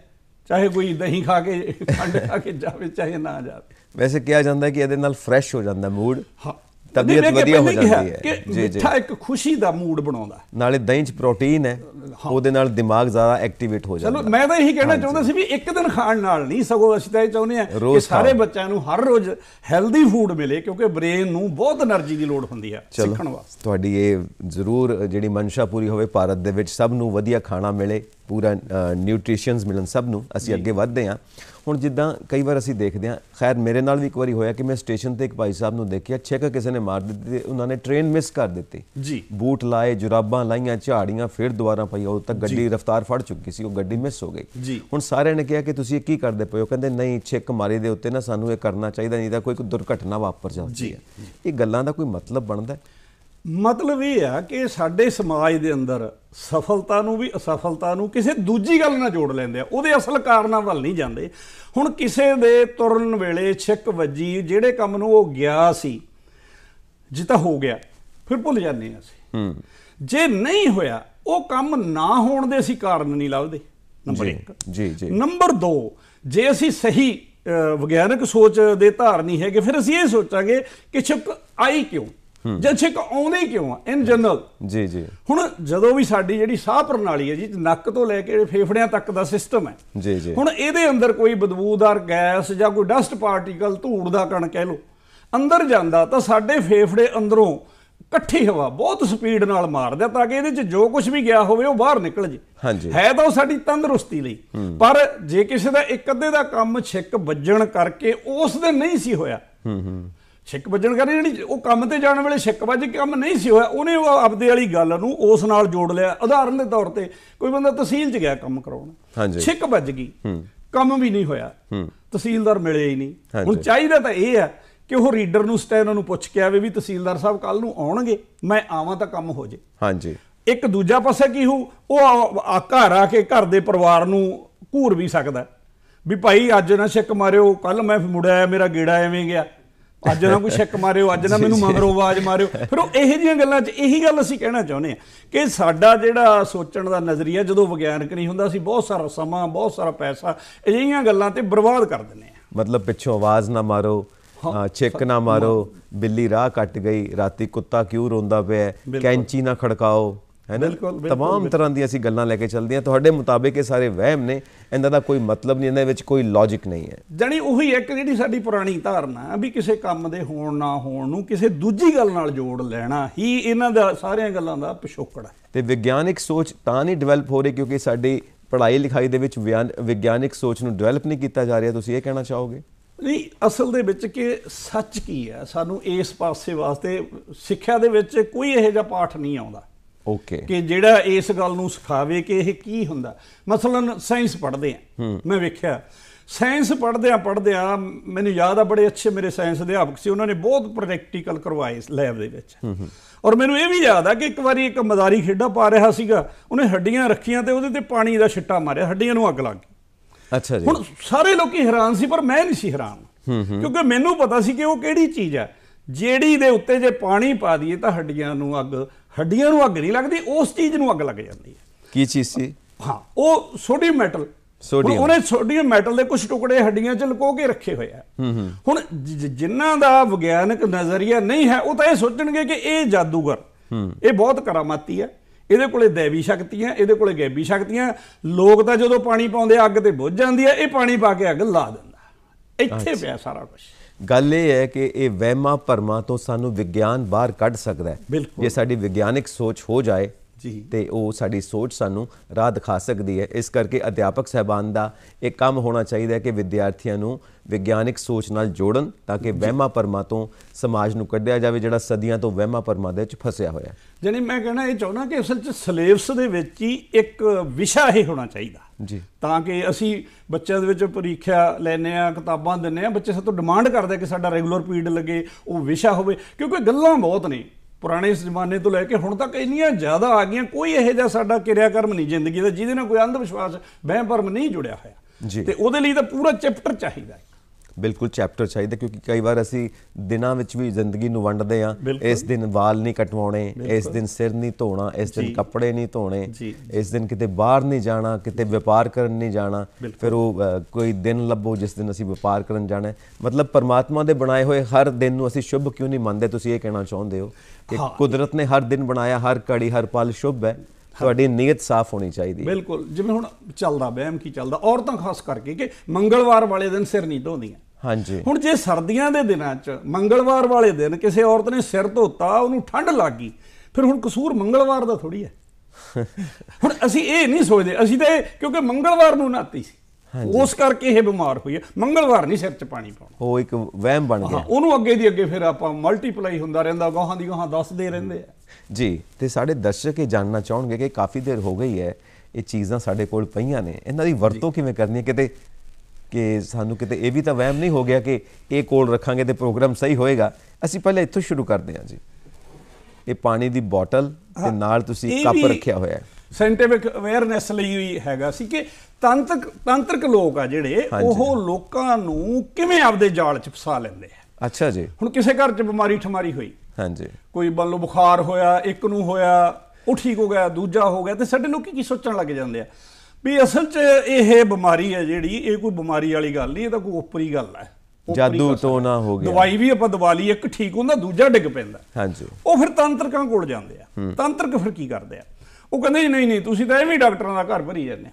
ਚਾਹੇ ਕੋਈ ਦਹੀਂ ਖਾ ਕੇ ਖੰਡ ਖਾ ਕੇ ਜਾਵੇ ਚਾਹੇ ਨਾ ਜਾਵੇ ਵੈਸੇ ਕਿਹਾ ਜਾਂਦਾ ਕਿ ਇਹਦੇ ਨਾਲ ਫਰੈਸ਼ ਹੋ ਜਾਂਦਾ ਮੂਡ ਹਾਂ ਤਬੀਅਤ ਵਧੀਆ ਹੋ ਜਾਂਦੀ ਹੈ ਜੀ ਜੀ ਮਿੱਠਾ ਇੱਕ ਖੁਸ਼ੀ ਦਾ ਮੂਡ ਬਣਾਉਂਦਾ ਨਾਲੇ ਦਹੀਂ 'ਚ ਪ੍ਰੋਟੀਨ ਹੈ ਉਹਦੇ ਨਾਲ ਦਿਮਾਗ ਜ਼ਿਆਦਾ ਐਕਟੀਵੇਟ ਹੋ ਜਾਂਦਾ ਚਲੋ ਮੈਂ ਤਾਂ ਇਹੀ ਕਹਿਣਾ ਚਾਹੁੰਦਾ ਸੀ ਵੀ ਇੱਕ ਦਿਨ ਖਾਣ ਨਾਲ ਨਹੀਂ ਸਗੋਂ ਅਸੀਂ ਤਾਂ ਇਹ ਚਾਹੁੰਦੇ ਆ ਕਿ ਸਾਰੇ ਬੱਚਿਆਂ ਨੂੰ ਹਰ ਰੋਜ਼ ਹੈਲਦੀ ਫੂਡ ਮਿਲੇ ਕਿਉਂਕਿ ਬ੍ਰੇਨ ਨੂੰ ਬਹੁਤ એનર્ਜੀ ਦੀ ਲੋੜ ਹੁੰਦੀ ਹੈ ਸਿੱਖਣ ਵਾਸਤੇ ਤੁਹਾਡੀ ਇਹ ਜ਼ਰੂਰ ਜਿਹੜੀ ਮਨਸ਼ਾ ਪੂਰੀ ਹੋਵੇ ਭਾਰਤ ਦੇ ਵਿੱਚ ਸਭ ਨੂੰ ਵਧੀਆ ਖਾਣਾ ਮਿਲੇ ਪੂਰਾ ਨਿਊਟ੍ਰੀਸ਼ਨਸ ਮਿਲਣ ਸਭ ਨੂੰ ਅਸੀਂ ਅੱਗੇ ਵਧਦੇ ਹਾਂ ਹੁਣ ਜਿੱਦਾਂ ਕਈ ਵਾਰ ਅਸੀਂ ਦੇਖਦੇ ਹਾਂ ਖੈਰ ਮੇਰੇ ਨਾਲ ਵੀ ਇੱਕ ਵਾਰੀ ਹੋਇਆ ਕਿ ਮੈਂ ਸਟੇਸ਼ਨ ਤੇ ਇੱਕ ਭਾਈ ਸਾਹਿਬ ਨੂੰ ਦੇਖਿਆ ਛੇਕ ਕਿਸੇ ਨੇ ਮਾਰ ਦਿੱਤੀ ਤੇ ਉਹਨਾਂ ਨੇ ਟ੍ਰੇਨ ਮਿਸ ਕਰ ਦਿੱਤੀ ਜੀ ਬੂਟ ਲਾਏ ਜੁਰਾਬਾਂ ਲਾਈਆਂ ਝਾੜੀਆਂ ਫਿਰ ਦੁਬਾਰਾ ਪਈ ਉਹ ਤੱਕ ਗੱਡੀ ਰਫ਼ਤਾਰ ਫੜ ਚੁੱਕੀ ਸੀ ਉਹ ਗੱਡੀ ਮਿਸ ਹੋ ਗਈ ਹੁਣ ਸਾਰਿਆਂ ਨੇ ਕਿਹਾ ਕਿ ਤੁਸੀਂ ਇਹ ਕੀ ਕਰਦੇ ਪਏ ਹੋ ਕਹਿੰਦੇ ਨਹੀਂ ਛੇਕ ਮਾਰੇ ਦੇ ਉੱਤੇ ਨਾ ਸਾਨੂੰ ਇਹ ਕਰਨਾ ਚਾਹੀਦਾ ਨਹੀਂ ਤਾਂ ਕੋਈ ਦੁਰਘਟਨਾ ਵਾਪਰ ਜਾਂਦੀ ਹੈ ਇਹ ਗੱਲਾਂ ਦਾ ਕੋਈ ਮਤਲਬ ਬਣਦਾ ਹੈ ਮਤਲਬ ਇਹ ਆ ਕਿ ਸਾਡੇ ਸਮਾਜ ਦੇ ਅੰਦਰ ਸਫਲਤਾ ਨੂੰ ਵੀ ਅਸਫਲਤਾ ਨੂੰ ਕਿਸੇ ਦੂਜੀ ਗੱਲ ਨਾਲ ਜੋੜ ਲੈਂਦੇ ਆ ਉਹਦੇ ਅਸਲ ਕਾਰਨਾਂ ਵੱਲ ਨਹੀਂ ਜਾਂਦੇ ਹੁਣ ਕਿਸੇ ਦੇ ਤੁਰਨ ਵੇਲੇ ਛਿੱਕ ਵੱਜੀ ਜਿਹੜੇ ਕੰਮ ਨੂੰ ਉਹ ਗਿਆ ਸੀ ਜੇ ਤਾਂ ਹੋ ਗਿਆ ਫਿਰ ਭੁੱਲ ਜਾਂਦੇ ਆ ਅਸੀਂ ਜੇ ਨਹੀਂ ਹੋਇਆ ਉਹ ਕੰਮ ਨਾ ਹੋਣ ਦੇ ਅਸੀਂ ਕਾਰਨ ਨਹੀਂ ਲੱਭਦੇ ਨੰਬਰ 1 ਜੀ ਜੀ ਨੰਬਰ 2 ਜੇ ਅਸੀਂ ਸਹੀ ਵਿਗਿਆਨਕ ਸੋਚ ਦੇ ਧਾਰਨੀ ਹੈਗੇ ਫਿਰ ਅਸੀਂ ਇਹ ਸੋਚਾਂਗੇ ਕਿ ਛਿੱਕ ਆਈ ਕਿਉਂ ਜਾਂ ਛਿੱਕ ਆਉਂਦੇ ਕਿਉਂ ਆ ਇਨ ਜਨਰਲ ਜੀ ਜੀ ਹੁਣ ਜਦੋਂ ਵੀ ਸਾਡੀ ਜਿਹੜੀ ਸਾਹ ਪ੍ਰਣਾਲੀ ਹੈ ਜੀ ਨੱਕ ਤੋਂ ਲੈ ਕੇ ਫੇਫੜਿਆਂ ਤੱਕ ਦਾ ਸਿਸਟਮ ਹੈ ਜੀ ਜੀ ਹੁਣ ਇਹਦੇ ਅੰਦਰ ਕੋਈ ਬਦਬੂਦਾਰ ਗੈਸ ਜਾਂ ਕੋਈ ਡਸਟ ਪਾਰਟੀਕਲ ਧੂੜ ਦਾ ਕਣ ਕਹਿ ਲੋ ਅੰਦਰ ਜਾਂਦਾ ਤਾਂ ਸਾਡੇ ਫੇਫੜੇ ਅੰਦਰੋਂ ਇਕੱਠੀ ਹਵਾ ਬਹੁਤ ਸਪੀਡ ਨਾਲ ਮਾਰਦਾ ਤਾਂ ਕਿ ਇਹਦੇ ਚ ਜੋ ਕੁਝ ਵੀ ਗਿਆ ਹੋਵੇ ਉਹ ਬਾਹਰ ਨਿਕਲ ਜੇ ਹਾਂਜੀ ਹੈ ਤਾਂ ਉਹ ਸਾਡੀ ਤੰਦਰੁਸਤੀ ਲਈ ਪਰ ਜੇ ਕਿਸੇ ਦਾ ਇੱਕ ਅੱਧੇ ਦਾ ਕੰਮ ਛਿੱਕ ਵੱਜਣ ਕਰਕੇ ਉਸ ਦੇ ਨਹੀਂ ਸੀ ਹੋਇਆ ਹੂੰ ਹੂੰ ਛਿੱਕ ਵੱਜਣ ਕਰੇ ਜਿਹੜੀ ਉਹ ਕੰਮ ਤੇ ਜਾਣ ਵੇਲੇ ਛਿੱਕ ਵੱਜ ਕੇ ਕੰਮ ਨਹੀਂ ਸੀ ਹੋਇਆ ਉਹਨੇ ਉਹ ਆਪਦੇ ਵਾਲੀ ਗੱਲ ਨੂੰ ਉਸ ਨਾਲ ਜੋੜ ਲਿਆ ਉਦਾਹਰਨ ਦੇ ਤੌਰ ਤੇ ਕੋਈ ਬੰਦਾ ਤਹਿਸੀਲ 'ਚ ਗਿਆ ਕੰਮ ਕਰਾਉਣ ਛਿੱਕ ਵੱਜ ਗਈ ਕੰਮ ਵੀ ਨਹੀਂ ਹੋਇਆ ਤਹਿਸੀਲਦਾਰ ਮਿਲੇ ਹੀ ਨਹੀਂ ਹੁਣ ਚਾਹੀਦਾ ਤਾਂ ਇਹ ਹੈ ਕਿ ਉਹ ਰੀਡਰ ਨੂੰ ਸਟੈਨ ਨੂੰ ਪੁੱਛ ਕੇ ਆਵੇ ਵੀ ਤਹਿਸੀਲਦਾਰ ਸਾਹਿਬ ਕੱਲ ਨੂੰ ਆਉਣਗੇ ਮੈਂ ਆਵਾਂ ਤਾਂ ਕੰਮ ਹੋ ਜੇ ਹਾਂਜੀ ਇੱਕ ਦੂਜਾ ਪਾਸਾ ਕੀ ਹੋ ਉਹ ਆ ਘਰ ਆ ਕੇ ਘਰ ਦੇ ਪਰਿਵਾਰ ਨੂੰ ਘੂਰ ਵੀ ਸਕਦਾ ਵੀ ਭਾਈ ਅੱਜ ਨਾ ਛਿੱਕ ਮਾਰਿਓ ਕੱਲ ਮੈਂ ਮੁੜਿਆ ਮੇਰਾ ਗੇੜਾ ਐਵੇਂ ਗਿਆ ਅੱਜ ਨਾ ਕੋਈ ਸ਼ੱਕ ਮਾਰਿਓ ਅੱਜ ਨਾ ਮੈਨੂੰ ਮਗਰੋਂ ਆਵਾਜ਼ ਮਾਰਿਓ ਫਿਰ ਉਹ ਇਹੋ ਜੀਆਂ ਗੱਲਾਂ 'ਚ ਇਹੀ ਗੱਲ ਅਸੀਂ ਕਹਿਣਾ ਚਾਹੁੰਦੇ ਆ ਕਿ ਸਾਡਾ ਜਿਹੜਾ ਸੋਚਣ ਦਾ ਨਜ਼ਰੀਆ ਜਦੋਂ ਵਿਗਿਆਨਕ ਨਹੀਂ ਹੁੰਦਾ ਸੀ ਬਹੁਤ ਸਾਰਾ ਸਮਾਂ ਬਹੁਤ ਸਾਰਾ ਪੈਸਾ ਅਜਿਹੀਆਂ ਗੱਲਾਂ ਤੇ ਬਰਬਾਦ ਕਰ ਦਿੰਦੇ ਆ ਮਤਲਬ ਪਿੱਛੋਂ ਆਵਾਜ਼ ਨਾ ਮਾਰੋ ਚੈੱਕ ਨਾ ਮਾਰੋ ਬਿੱਲੀ ਰਾਹ ਕੱਟ ਗਈ ਰਾਤੀ ਕੁੱਤਾ ਕਿਉਂ ਰੋਂਦਾ ਪਿਆ ਕੈਂਚੀ ਨਾ ਖੜਕਾਓ ਹੈ ਨਾ तमाम ਤਰ੍ਹਾਂ ਦੀ ਅਸੀਂ ਗੱਲਾਂ ਲੈ ਕੇ ਚੱਲਦੇ ਆ ਤੁਹਾਡੇ ਮੁਤਾਬਕ ਇਹ ਸਾਰੇ ਵਹਿਮ ਨੇ ਇਹਨਾਂ ਦਾ ਕੋਈ ਮਤਲਬ ਨਹੀਂ ਇਹਨਾਂ ਵਿੱਚ ਕੋਈ ਲੌਜੀਕ ਨਹੀਂ ਹੈ ਜਾਨੀ ਉਹੀ ਇੱਕ ਜਿਹੜੀ ਸਾਡੀ ਪੁਰਾਣੀ ਧਾਰਨਾ ਵੀ ਕਿਸੇ ਕੰਮ ਦੇ ਹੋਣ ਨਾ ਹੋਣ ਨੂੰ ਕਿਸੇ ਦੂਜੀ ਗੱਲ ਨਾਲ ਜੋੜ ਲੈਣਾ ਹੀ ਇਹਨਾਂ ਦਾ ਸਾਰੀਆਂ ਗੱਲਾਂ ਦਾ ਪਿਛੋਕੜ ਹੈ ਤੇ ਵਿਗਿਆਨਿਕ ਸੋਚ ਤਾਂ ਨਹੀਂ ਡਿਵੈਲਪ ਹੋ ਰਹੀ ਕਿਉਂਕਿ ਸਾਡੀ ਪੜ੍ਹਾਈ ਲਿਖਾਈ ਦੇ ਵਿੱਚ ਵਿਗਿਆਨਿਕ ਸੋਚ ਨੂੰ ਡਿਵੈਲਪ ਨਹੀਂ ਕੀਤਾ ਜਾ ਰਿਹਾ ਤੁਸੀਂ ਇਹ ਕਹਿਣਾ ਚਾਹੋਗੇ ਨਹੀਂ ਅਸਲ ਦੇ ਵਿੱਚ ਕਿ ਸੱਚ ਕੀ ਹੈ ਸਾਨੂੰ ਇਸ ਪਾਸੇ ਵਾਸਤੇ ਸਿੱਖਿਆ ਦੇ ਵਿੱਚ ਕੋਈ ਇਹੋ ਜਿਹਾ ਪਾਠ ਨਹੀਂ ਆਉਂਦਾ ਓਕੇ ਕਿ ਜਿਹੜਾ ਇਸ ਗੱਲ ਨੂੰ ਸਿਖਾਵੇ ਕਿ ਇਹ ਕੀ ਹੁੰਦਾ ਮਸਲਨ ਸਾਇੰਸ ਪੜ੍ਹਦੇ ਆ ਮੈਂ ਵੇਖਿਆ ਸਾਇੰਸ ਪੜ੍ਹਦੇ ਆ ਪੜ੍ਹਦੇ ਆ ਮੈਨੂੰ ਯਾਦ ਆ ਬੜੇ ਅੱਛੇ ਮੇਰੇ ਸਾਇੰਸ ਅਧਿਆਪਕ ਸੀ ਉਹਨਾਂ ਨੇ ਬਹੁਤ ਪ੍ਰੈਕਟੀਕਲ ਕਰਵਾਏ ਇਸ ਲੈਬ ਦੇ ਵਿੱਚ ਔਰ ਮੈਨੂੰ ਇਹ ਵੀ ਯਾਦ ਆ ਕਿ ਇੱਕ ਵਾਰੀ ਇੱਕ ਮਜ਼ਾਰੀ ਖੇਡਾ ਪਾ ਰਿਹਾ ਸੀਗਾ ਉਹਨੇ ਹੱਡੀਆਂ ਰੱਖੀਆਂ ਤੇ ਉਹਦੇ ਤੇ ਪਾਣੀ ਦਾ ਛਿੱਟਾ ਮਾਰਿਆ ਹੱਡੀਆਂ ਨੂੰ ਅੱਗ ਲੱਗ ਗਈ ਅੱਛਾ ਜੀ ਹੁਣ ਸਾਰੇ ਲੋਕੀ ਹੈਰਾਨ ਸੀ ਪਰ ਮੈਂ ਨਹੀਂ ਸੀ ਹੈਰਾਨ ਕਿਉਂਕਿ ਮੈਨੂੰ ਪਤਾ ਸੀ ਕਿ ਉਹ ਕਿਹੜੀ ਚੀਜ਼ ਹੈ ਜਿਹੜੀ ਦੇ ਉੱਤੇ ਜੇ ਪਾਣੀ ਪਾ ਦਈਏ ਤਾਂ ਹੱਡੀਆਂ ਨੂੰ ਅੱਗ ਹੱਡੀਆਂ ਨੂੰ ਅੱਗ ਨਹੀਂ ਲੱਗਦੀ ਉਸ ਚੀਜ਼ ਨੂੰ ਅੱਗ ਲੱਗ ਜਾਂਦੀ ਹੈ ਕੀ ਚੀਜ਼ ਸੀ ਹਾਂ ਉਹ ਸੋਡੀਅਮ ਮੈਟਲ ਸੋਡੀਅਮ ਉਹਨੇ ਸੋਡੀਅਮ ਮੈਟਲ ਦੇ ਕੁਝ ਟੁਕੜੇ ਹੱਡੀਆਂ 'ਚ ਲੁਕੋ ਕੇ ਰੱਖੇ ਹੋਏ ਆ ਹੁਣ ਜਿਨ੍ਹਾਂ ਦਾ ਵਿਗਿਆਨਕ ਨਜ਼ਰੀਆ ਨਹੀਂ ਹੈ ਉਹ ਤਾਂ ਇਹ ਸੋਚਣਗੇ ਕਿ ਇਹ ਜਾਦੂਗਰ ਇਹ ਬਹੁਤ ਕਰਾਮਾਤੀ ਹੈ ਇਹਦੇ ਕੋਲੇ ਦੇਵੀ ਸ਼ਕਤੀਆਂ ਇਹਦੇ ਕੋਲੇ ਗੈਬੀ ਸ਼ਕਤੀਆਂ ਲੋਕ ਤਾਂ ਜਦੋਂ ਪਾਣੀ ਪਾਉਂਦੇ ਅੱਗ ਤੇ ਬੁੱਝ ਜਾਂਦੀ ਹੈ ਇਹ ਪਾਣੀ ਪਾ ਕੇ ਅੱਗ ਲਾ ਦਿੰਦਾ ਇੱਥੇ ਪਿਆ ਸਾਰਾ ਕੁਝ ਗੱਲ ਇਹ ਹੈ ਕਿ ਇਹ ਵਹਿਮਾਂ ਭਰਮਾਂ ਤੋਂ ਸਾਨੂੰ ਵਿਗਿਆਨ ਬਾਹਰ ਕੱਢ ਸਕਦਾ ਹੈ ਜੇ ਸਾਡੀ ਵਿਗਿਆਨਿਕ ਸੋਚ ਹੋ ਜਾਏ ਜੀ ਤੇ ਉਹ ਸਾਡੀ ਸੋਚ ਸਾਨੂੰ ਰਾਹ ਦਿਖਾ ਸਕਦੀ ਹੈ ਇਸ ਕਰਕੇ ਅਧਿਆਪਕ ਸਹਿਬਾਨ ਦਾ ਇਹ ਕੰਮ ਹੋਣਾ ਚਾਹੀਦਾ ਹੈ ਕਿ ਵਿਦਿਆਰਥੀਆਂ ਨੂੰ ਵਿਗਿਆਨਿਕ ਸੋਚ ਨਾਲ ਜੋੜਨ ਤਾਂ ਕਿ ਵਹਿਮਾਂ ਪਰਮਾਂ ਤੋਂ ਸਮਾਜ ਨੂੰ ਕੱਢਿਆ ਜਾਵੇ ਜਿਹੜਾ ਸਦੀਆਂ ਤੋਂ ਵਹਿਮਾਂ ਪਰਮਾਂ ਦੇ ਵਿੱਚ ਫਸਿਆ ਹੋਇਆ ਹੈ ਜਾਨੀ ਮੈਂ ਕਹਿਣਾ ਇਹ ਚਾਹੁੰਦਾ ਕਿ ਅਸਲ 'ਚ ਸਿਲੇਬਸ ਦੇ ਵਿੱਚ ਹੀ ਇੱਕ ਵਿਸ਼ਾ ਇਹ ਹੋਣਾ ਚਾਹੀਦਾ ਜੀ ਤਾਂ ਕਿ ਅਸੀਂ ਬੱਚਿਆਂ ਦੇ ਵਿੱਚ ਪ੍ਰੀਖਿਆ ਲੈਨੇ ਆ ਕਿਤਾਬਾਂ ਦਿੰਨੇ ਆ ਬੱਚੇ ਸਾਤੋਂ ਡਿਮਾਂਡ ਕਰਦੇ ਕਿ ਸਾਡਾ ਰੈਗੂਲਰ ਪੀਰੀਅਡ ਲੱਗੇ ਉਹ ਵਿਸ਼ਾ ਹੋਵੇ ਕਿਉਂਕਿ ਗੱਲਾਂ ਬਹੁਤ ਨੇ ਪੁਰਾਣੇ ਜ਼ਮਾਨੇ ਤੋਂ ਲੈ ਕੇ ਹੁਣ ਤੱਕ ਇੰਨੀਆਂ ਜ਼ਿਆਦਾ ਆ ਗਈਆਂ ਕੋਈ ਇਹੋ ਜਿਹਾ ਸਾਡਾ ਕਿਰਿਆ ਕਰਮ ਨਹੀਂ ਜ਼ਿੰਦਗੀ ਦਾ ਜਿਹਦੇ ਨਾਲ ਕੋਈ ਅੰਧ ਵਿਸ਼ਵਾਸ ਵਹਿਮ ਭਰਮ ਨਹੀਂ ਜੁੜਿਆ ਹੋਇਆ ਤੇ ਉਹਦੇ ਲਈ ਤਾਂ ਪੂਰਾ ਚੈਪਟਰ ਚਾਹੀਦਾ ਹੈ ਬਿਲਕੁਲ ਚੈਪਟਰ ਚਾਹੀਦਾ ਕਿਉਂਕਿ ਕਈ ਵਾਰ ਅਸੀਂ ਦਿਨਾਂ ਵਿੱਚ ਵੀ ਜ਼ਿੰਦਗੀ ਨੂੰ ਵੰਡਦੇ ਆ ਇਸ ਦਿਨ ਵਾਲ ਨਹੀਂ ਕਟਵਾਉਣੇ ਇਸ ਦਿਨ ਸਿਰ ਨਹੀਂ ਧੋਣਾ ਇਸ ਦਿਨ ਕੱਪੜੇ ਨਹੀਂ ਧੋਣੇ ਇਸ ਦਿਨ ਕਿਤੇ ਬਾਹਰ ਨਹੀਂ ਜਾਣਾ ਕਿਤੇ ਵਪਾਰ ਕਰਨ ਨਹੀਂ ਜਾਣਾ ਫਿਰ ਉਹ ਕੋਈ ਦਿਨ ਲੱਭੋ ਜਿਸ ਦਿਨ ਅਸੀਂ ਵਪਾਰ ਕਰਨ ਜਾਣਾ ਮਤਲਬ ਪਰਮਾਤਮਾ ਦੇ ਬਣਾਏ ਹੋਏ ਹਰ ਦਿਨ ਨੂੰ ਅਸੀਂ ਸ਼ੁਭ ਕਿਉਂ ਨਹੀਂ ਮੰਨਦੇ ਤੁਸੀਂ ਇਹ ਕਹਿਣਾ ਚਾਹੁੰਦੇ ਹੋ ਕਿ ਕੁਦਰਤ ਨੇ ਹਰ ਦਿਨ ਬਣਾਇਆ ਹਰ ਘੜੀ ਹਰ ਪਲ ਸ਼ੁਭ ਹੈ ਤੁਹਾਡੀ ਨੀਅਤ ਸਾਫ਼ ਹੋਣੀ ਚਾਹੀਦੀ ਹੈ ਬਿਲਕੁਲ ਜਿਵੇਂ ਹੁਣ ਚੱਲਦਾ ਵਹਿਮ ਕੀ ਚੱਲਦਾ ਔਰਤਾਂ ਖਾਸ ਕਰਕੇ ਕਿ ਮੰਗਲਵਾਰ ਵਾਲੇ ਦਿਨ ਸਿਰ ਨਹੀਂ ਧੋਂਦੀਆਂ ਹਾਂਜੀ ਹੁਣ ਜੇ ਸਰਦੀਆਂ ਦੇ ਦਿਨਾਂ 'ਚ ਮੰਗਲਵਾਰ ਵਾਲੇ ਦਿਨ ਕਿਸੇ ਔਰਤ ਨੇ ਸਿਰ ਧੋਤਾ ਉਹਨੂੰ ਠੰਡ ਲੱਗ ਗਈ ਫਿਰ ਹੁਣ ਕਸੂਰ ਮੰਗਲਵਾਰ ਦਾ ਥੋੜੀ ਹੈ ਹੁਣ ਅਸੀਂ ਇਹ ਨਹੀਂ ਸੋਚਦੇ ਅਸੀਂ ਤਾਂ ਕਿਉਂਕਿ ਮੰਗਲਵਾਰ ਨੂੰ ਨਾਤੀ ਸੀ ਉਸ ਕਰਕੇ ਇਹ ਬਿਮਾਰ ਹੋਈ ਹੈ ਮੰਗਲਵਾਰ ਨਹੀਂ ਸਿਰ 'ਚ ਪਾਣੀ ਪਾਉਣਾ ਉਹ ਇੱਕ ਵਹਿਮ ਬਣ ਗਿਆ ਉਹਨੂੰ ਅੱਗੇ ਦੀ ਅੱਗੇ ਫਿਰ ਆਪਾਂ ਮਲਟੀਪਲਾਈ ਹੁੰਦਾ ਰਹਿੰਦਾ ਗਾਹਾਂ ਦੀ ਗਾਹਾਂ ਦੱਸਦੇ ਰਹਿੰਦੇ ਆ ਜੀ ਤੇ ਸਾਡੇ ਦਰਸ਼ਕ ਇਹ ਜਾਣਨਾ ਚਾਹਣਗੇ ਕਿ ਕਾਫੀ ਦੇਰ ਹੋ ਗਈ ਹੈ ਇਹ ਚੀਜ਼ਾਂ ਸਾਡੇ ਕੋਲ ਪਈਆਂ ਨੇ ਇਹਨਾਂ ਦੀ ਵਰਤੋਂ ਕਿਵੇਂ ਕਰਨੀ ਹੈ ਕਿਤੇ ਕਿ ਸਾਨੂੰ ਕਿਤੇ ਇਹ ਵੀ ਤਾਂ ਵਹਿਮ ਨਹੀਂ ਹੋ ਗਿਆ ਕਿ ਇਹ ਕੋਲ ਰੱਖਾਂਗੇ ਤੇ ਪ੍ਰੋਗਰਾਮ ਸਹੀ ਹੋਏਗਾ ਅਸੀਂ ਪਹਿਲਾਂ ਇੱਥੋਂ ਸ਼ੁਰੂ ਕਰਦੇ ਹਾਂ ਜੀ ਇਹ ਪਾਣੀ ਦੀ ਬੋਟਲ ਤੇ ਨਾਲ ਤੁਸੀਂ ਕੱਪ ਰੱਖਿਆ ਹੋਇਆ ਹੈ ਸੈਂਟੀਫਿਕ ਅਵੇਅਰਨੈਸ ਲਈ ਹੋਈ ਹੈਗਾ ਸੀ ਕਿ ਤੰਤਕ ਤੰਤਰਕ ਲੋਕ ਆ ਜਿਹੜੇ ਉਹ ਲੋਕਾਂ ਨੂੰ ਕਿਵੇਂ ਆਪਦੇ ਜਾਲ 'ਚ ਫਸਾ ਲੈਂਦੇ ਆ ਅੱਛਾ ਜੀ ਹੁਣ ਕਿਸੇ ਘਰ 'ਚ ਬਿਮਾਰੀ ਠਮਾਰੀ ਹੋਈ ਹਾਂਜੀ ਕੋਈ ਮੰਨ ਲਓ ਬੁਖਾਰ ਹੋਇਆ ਇੱਕ ਨੂੰ ਹੋਇਆ ਉਹ ਠੀਕ ਹੋ ਗਿਆ ਦੂਜਾ ਹੋ ਗਿਆ ਤੇ ਸਾਡੇ ਲੋਕੀ ਕੀ ਸੋਚਣ ਲੱਗ ਜਾਂਦੇ ਆ ਵੀ ਅਸਲ 'ਚ ਇਹ ਬਿਮਾਰੀ ਹੈ ਜਿਹੜੀ ਇਹ ਕੋਈ ਬਿਮਾਰੀ ਵਾਲੀ ਗੱਲ ਨਹੀਂ ਇਹ ਤਾਂ ਕੋਈ ਉਪਰੀ ਗੱਲ ਹੈ ਜਾਦੂ ਟੋਨਾ ਹੋ ਗਿਆ ਦਵਾਈ ਵੀ ਆਪਾਂ ਦਵਾ ਲਈ ਇੱਕ ਠੀਕ ਹੁੰਦਾ ਦੂਜਾ ਡਿੱਗ ਪੈਂਦਾ ਹਾਂਜੀ ਉਹ ਫਿਰ ਤੰਤਰਕਾਂ ਕੋਲ ਜਾਂਦੇ ਆ ਤੰਤਰਕ ਫਿਰ ਕੀ ਕਰਦੇ ਆ ਉਹ ਕਹਿੰਦੇ ਨਹੀਂ ਨਹੀਂ ਤੁਸੀਂ ਤਾਂ ਐਵੇਂ ਡਾਕਟਰਾਂ ਦਾ ਘਰ ਭਰੀ ਜਾਂਦੇ ਆ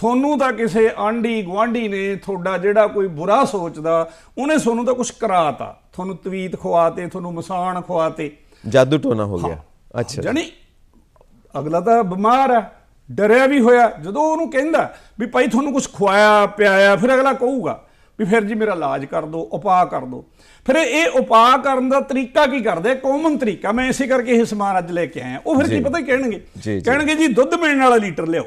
ਤੁਹਾਨੂੰ ਤਾਂ ਕਿਸੇ ਆਂਢੀ ਗਵਾਂਢੀ ਨੇ ਤੁਹਾਡਾ ਜਿਹੜਾ ਕੋਈ ਬੁਰਾ ਸੋਚਦਾ ਉਹਨੇ ਤੁਹਾਨੂੰ ਤਾਂ ਕੁਝ ਕਰਾਤਾ ਤੁਹਾਨੂੰ ਤਵੀਤ ਖਵਾਤੇ ਤੁਹਾਨੂੰ ਮਸਾਨ ਖਵਾਤੇ ਜਾਦੂ ਟੋਨਾ ਹੋ ਗਿਆ ਅੱਛਾ ਜਾਨੀ ਅਗਲਾ ਤਾਂ ਬਿਮਾਰ ਆ ਡਰਿਆ ਵੀ ਹੋਇਆ ਜਦੋਂ ਉਹਨੂੰ ਕਹਿੰਦਾ ਵੀ ਭਾਈ ਤੁਹਾਨੂੰ ਕੁਝ ਖਵਾਇਆ ਪਿਆਇਆ ਫਿਰ ਅਗਲਾ ਕਹੂਗਾ ਵੀ ਫਿਰ ਜੀ ਮੇਰਾ ਇਲਾਜ ਕਰ ਦਿਓ ਉਪਾਅ ਕਰ ਦਿਓ ਫਿਰ ਇਹ ਉਪਾਅ ਕਰਨ ਦਾ ਤਰੀਕਾ ਕੀ ਕਰਦੇ ਕਾਮਨ ਤਰੀਕਾ ਮੈਂ ਇਸੇ ਕਰਕੇ ਇਹ ਸਮਾਨ ਅੱਜ ਲੈ ਕੇ ਆਇਆ ਉਹ ਫਿਰ ਕੀ ਪਤਾ ਕਹਿਣਗੇ ਕਹਿਣਗੇ ਜੀ ਦੁੱਧ ਮਿਲਣ ਵਾਲਾ ਲੀਟਰ ਲਿਓ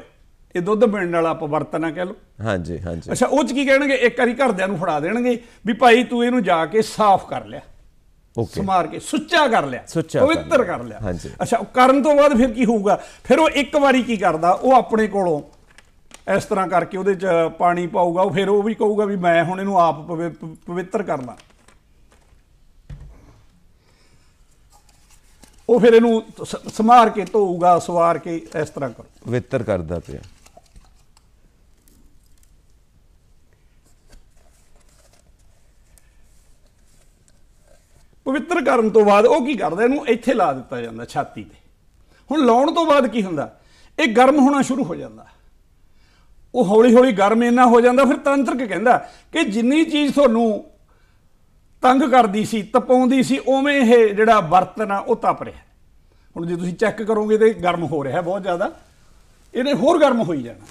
ਇਹ ਦੁੱਧ ਮਿਲਣ ਵਾਲਾ ਪਵਰਤਨਾ ਕਹਿ ਲਓ ਹਾਂਜੀ ਹਾਂਜੀ ਅੱਛਾ ਉਹ ਚ ਕੀ ਕਹਿਣਗੇ ਇੱਕ ਵਾਰੀ ਘਰਦਿਆਂ ਨੂੰ ਫੜਾ ਦੇਣਗੇ ਵੀ ਭਾਈ ਤੂੰ ਇਹਨੂੰ ਜਾ ਕੇ ਸਾਫ਼ ਕਰ ਲਿਆ ਸਮਾਰ ਕੇ ਸੁੱਚਾ ਕਰ ਲਿਆ ਪਵਿੱਤਰ ਕਰ ਲਿਆ ਅੱਛਾ ਕਰਨ ਤੋਂ ਬਾਅਦ ਫਿਰ ਕੀ ਹੋਊਗਾ ਫਿਰ ਉਹ ਇੱਕ ਵਾਰੀ ਕੀ ਕਰਦਾ ਉਹ ਆਪਣੇ ਕੋਲੋਂ ਇਸ ਤਰ੍ਹਾਂ ਕਰਕੇ ਉਹਦੇ ਚ ਪਾਣੀ ਪਾਊਗਾ ਉਹ ਫਿਰ ਉਹ ਵੀ ਕਹੂਗਾ ਵੀ ਮੈਂ ਹੁਣ ਇਹਨੂੰ ਆਪ ਪਵਿੱਤਰ ਕਰਨਾ ਉਹ ਫਿਰ ਇਹਨੂੰ ਸਮਾਰ ਕੇ ਧੋਊਗਾ ਸਵਾਰ ਕੇ ਇਸ ਤਰ੍ਹਾਂ ਕਰ ਪਵਿੱਤਰ ਕਰਦਾ ਪਿਆ ਪਵਿੱਤਰ ਕਰਨ ਤੋਂ ਬਾਅਦ ਉਹ ਕੀ ਕਰਦਾ ਇਹਨੂੰ ਇੱਥੇ ਲਾ ਦਿੱਤਾ ਜਾਂਦਾ ਛਾਤੀ ਤੇ ਹੁਣ ਲਾਉਣ ਤੋਂ ਬਾਅਦ ਕੀ ਹੁੰਦਾ ਇਹ ਗਰਮ ਹੋਣਾ ਸ਼ੁਰੂ ਹੋ ਜਾਂਦਾ ਉਹ ਹੌਲੀ-ਹੌਲੀ ਗਰਮ ਇੰਨਾ ਹੋ ਜਾਂਦਾ ਫਿਰ ਤੰਤਰਕ ਕਹਿੰਦਾ ਕਿ ਜਿੰਨੀ ਚੀਜ਼ ਤੁਹਾਨੂੰ ਤੰਗ ਕਰਦੀ ਸੀ ਤਪਾਉਂਦੀ ਸੀ ਉਵੇਂ ਇਹ ਜਿਹੜਾ ਬਰਤਨ ਆ ਉਹ ਤਪ ਰਿਹਾ ਹੁਣ ਜੇ ਤੁਸੀਂ ਚੈੱਕ ਕਰੋਗੇ ਤੇ ਗਰਮ ਹੋ ਰਿਹਾ ਬਹੁਤ ਜ਼ਿਆਦਾ ਇਹਨੇ ਹੋਰ ਗਰਮ ਹੋਈ ਜਾਣਾ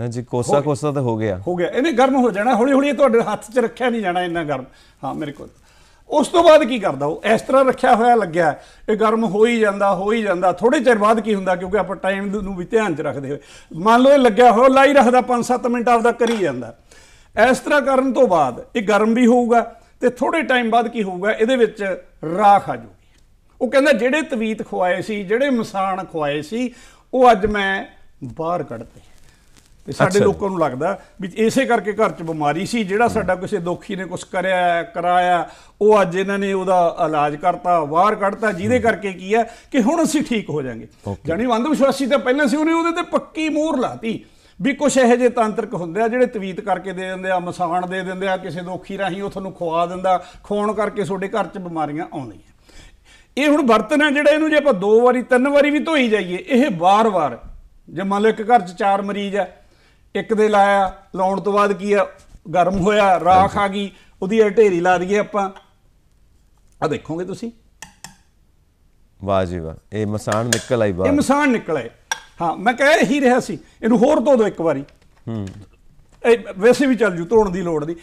ਹਾਂਜੀ ਕੋਸਾ ਕੋਸਾ ਤਾਂ ਹੋ ਗਿਆ ਹੋ ਗਿਆ ਇਹਨੇ ਗਰਮ ਹੋ ਜਾਣਾ ਹੌਲੀ ਹੌਲੀ ਤੁਹਾਡੇ ਹੱਥ 'ਚ ਰੱਖਿਆ ਨਹੀਂ ਜਾਣਾ ਇੰਨਾ ਗਰਮ ਹਾਂ ਮੇਰੇ ਕੋਲ ਉਸ ਤੋਂ ਬਾਅਦ ਕੀ ਕਰਦਾ ਉਹ ਇਸ ਤਰ੍ਹਾਂ ਰੱਖਿਆ ਹੋਇਆ ਲੱਗਿਆ ਇਹ ਗਰਮ ਹੋ ਹੀ ਜਾਂਦਾ ਹੋ ਹੀ ਜਾਂਦਾ ਥੋੜੇ ਚਿਰ ਬਾਅਦ ਕੀ ਹੁੰਦਾ ਕਿਉਂਕਿ ਆਪਾਂ ਟਾਈਮ ਨੂੰ ਵੀ ਧਿਆਨ 'ਚ ਰੱਖਦੇ ਹੋਏ ਮੰਨ ਲਓ ਇਹ ਲੱਗਿਆ ਹੋਇਆ ਲਾਈ ਰੱਖਦਾ 5-7 ਮਿੰਟ ਆਪਦਾ ਕਰੀ ਜਾਂਦਾ ਇਸ ਤਰ੍ਹਾਂ ਕਰਨ ਤੋਂ ਬਾਅਦ ਇਹ ਗਰਮ ਵੀ ਹੋਊਗਾ ਤੇ ਥੋੜੇ ਟਾਈਮ ਬਾਅਦ ਕੀ ਹੋਊਗਾ ਇਹਦੇ ਵਿੱਚ ਰਾਖ ਆ ਜਾਊਗੀ ਉਹ ਕਹਿੰਦਾ ਜਿਹੜੇ ਤਵੀਤ ਖਵਾਏ ਸੀ ਜਿਹੜੇ ਮਸਾਨ ਖਵਾਏ ਸੀ ਉਹ ਅੱਜ ਮੈਂ ਬਾਹਰ ਕੱਢਤੇ ਤੇ ਸਾਡੇ ਲੋਕਾਂ ਨੂੰ ਲੱਗਦਾ ਵੀ ਇਸੇ ਕਰਕੇ ਘਰ 'ਚ ਬਿਮਾਰੀ ਸੀ ਜਿਹੜਾ ਸਾਡਾ ਕਿਸੇ ਦੋਖੀ ਨੇ ਕੁਝ ਕਰਿਆ ਕਰਾਇਆ ਉਹ ਅੱਜ ਇਹਨਾਂ ਨੇ ਉਹਦਾ ਇਲਾਜ ਕਰਤਾ ਬਾਹਰ ਕੱਢਤਾ ਜਿਹਦੇ ਕਰਕੇ ਕੀ ਹੈ ਕਿ ਹੁਣ ਅਸੀਂ ਠੀਕ ਹੋ ਜਾਾਂਗੇ ਜਾਨੀ ਵੰਦ ਵਿਸ਼ਵਾਸੀ ਤਾਂ ਪਹਿਲਾਂ ਸੀ ਉਹਨੇ ਉਹਦੇ ਤੇ ਪੱਕੀ ਮੋਹਰ ਲਾਤੀ ਵੀ ਕੁਝ ਇਹੋ ਜਿਹੇ ਤਾਂਤਰਿਕ ਹੁੰਦੇ ਆ ਜਿਹੜੇ ਤਵੀਤ ਕਰਕੇ ਦੇ ਦਿੰਦੇ ਆ ਮਸਾਣ ਦੇ ਦਿੰਦੇ ਆ ਕਿਸੇ ਦੋਖੀ ਰਾਹੀਂ ਉਹ ਤੁਹਾਨੂੰ ਖਵਾ ਦਿੰਦਾ ਖੋਣ ਕਰਕੇ ਤੁਹਾਡੇ ਘਰ 'ਚ ਬਿਮਾਰੀਆਂ ਆਉਂਦੀਆਂ ਇਹ ਹੁਣ ਵਰਤਨ ਹੈ ਜਿਹੜਾ ਇਹਨੂੰ ਜੇ ਆਪਾਂ ਦੋ ਵਾਰੀ ਤਿੰਨ ਵਾਰੀ ਵੀ ਧੋਈ ਜਾਈਏ ਇਹ ਵਾਰ-ਵਾਰ ਜੇ ਮੰਨ ਲਓ ਇੱਕ ਘਰ 'ਚ ਚਾਰ ਮਰੀਜ਼ ਆ ਇੱਕ ਦੇ ਲਾਇਆ ਲਾਉਣ ਤੋਂ ਬਾਅਦ ਕੀ ਆ ਗਰਮ ਹੋਇਆ ਰਾਖ ਆ ਗਈ ਉਹਦੀ ਢੇਰੀ ਲਾ ਦਈਏ ਆਪਾਂ ਆ ਦੇਖੋਗੇ ਤੁਸੀਂ ਵਾਹ ਜੀ ਵਾਹ ਇਹ ਮਸਾਨ ਨਿਕਲ ਆਈ ਬਾਹਰ ਇਹ ਮਸਾਨ ਨਿਕਲ ਆਏ ਹਾਂ ਮੈਂ ਕਹਿ ਰਹੀ ਰਿਹਾ ਸੀ ਇਹਨੂੰ ਹੋਰ ਧੋ ਦੋ ਇੱਕ ਵਾਰੀ ਹੂੰ ਇਹ ਵੈਸੇ ਵੀ ਚੱਲ ਜੂ ਧੋਣ ਦੀ ਲੋੜ ਨਹੀਂ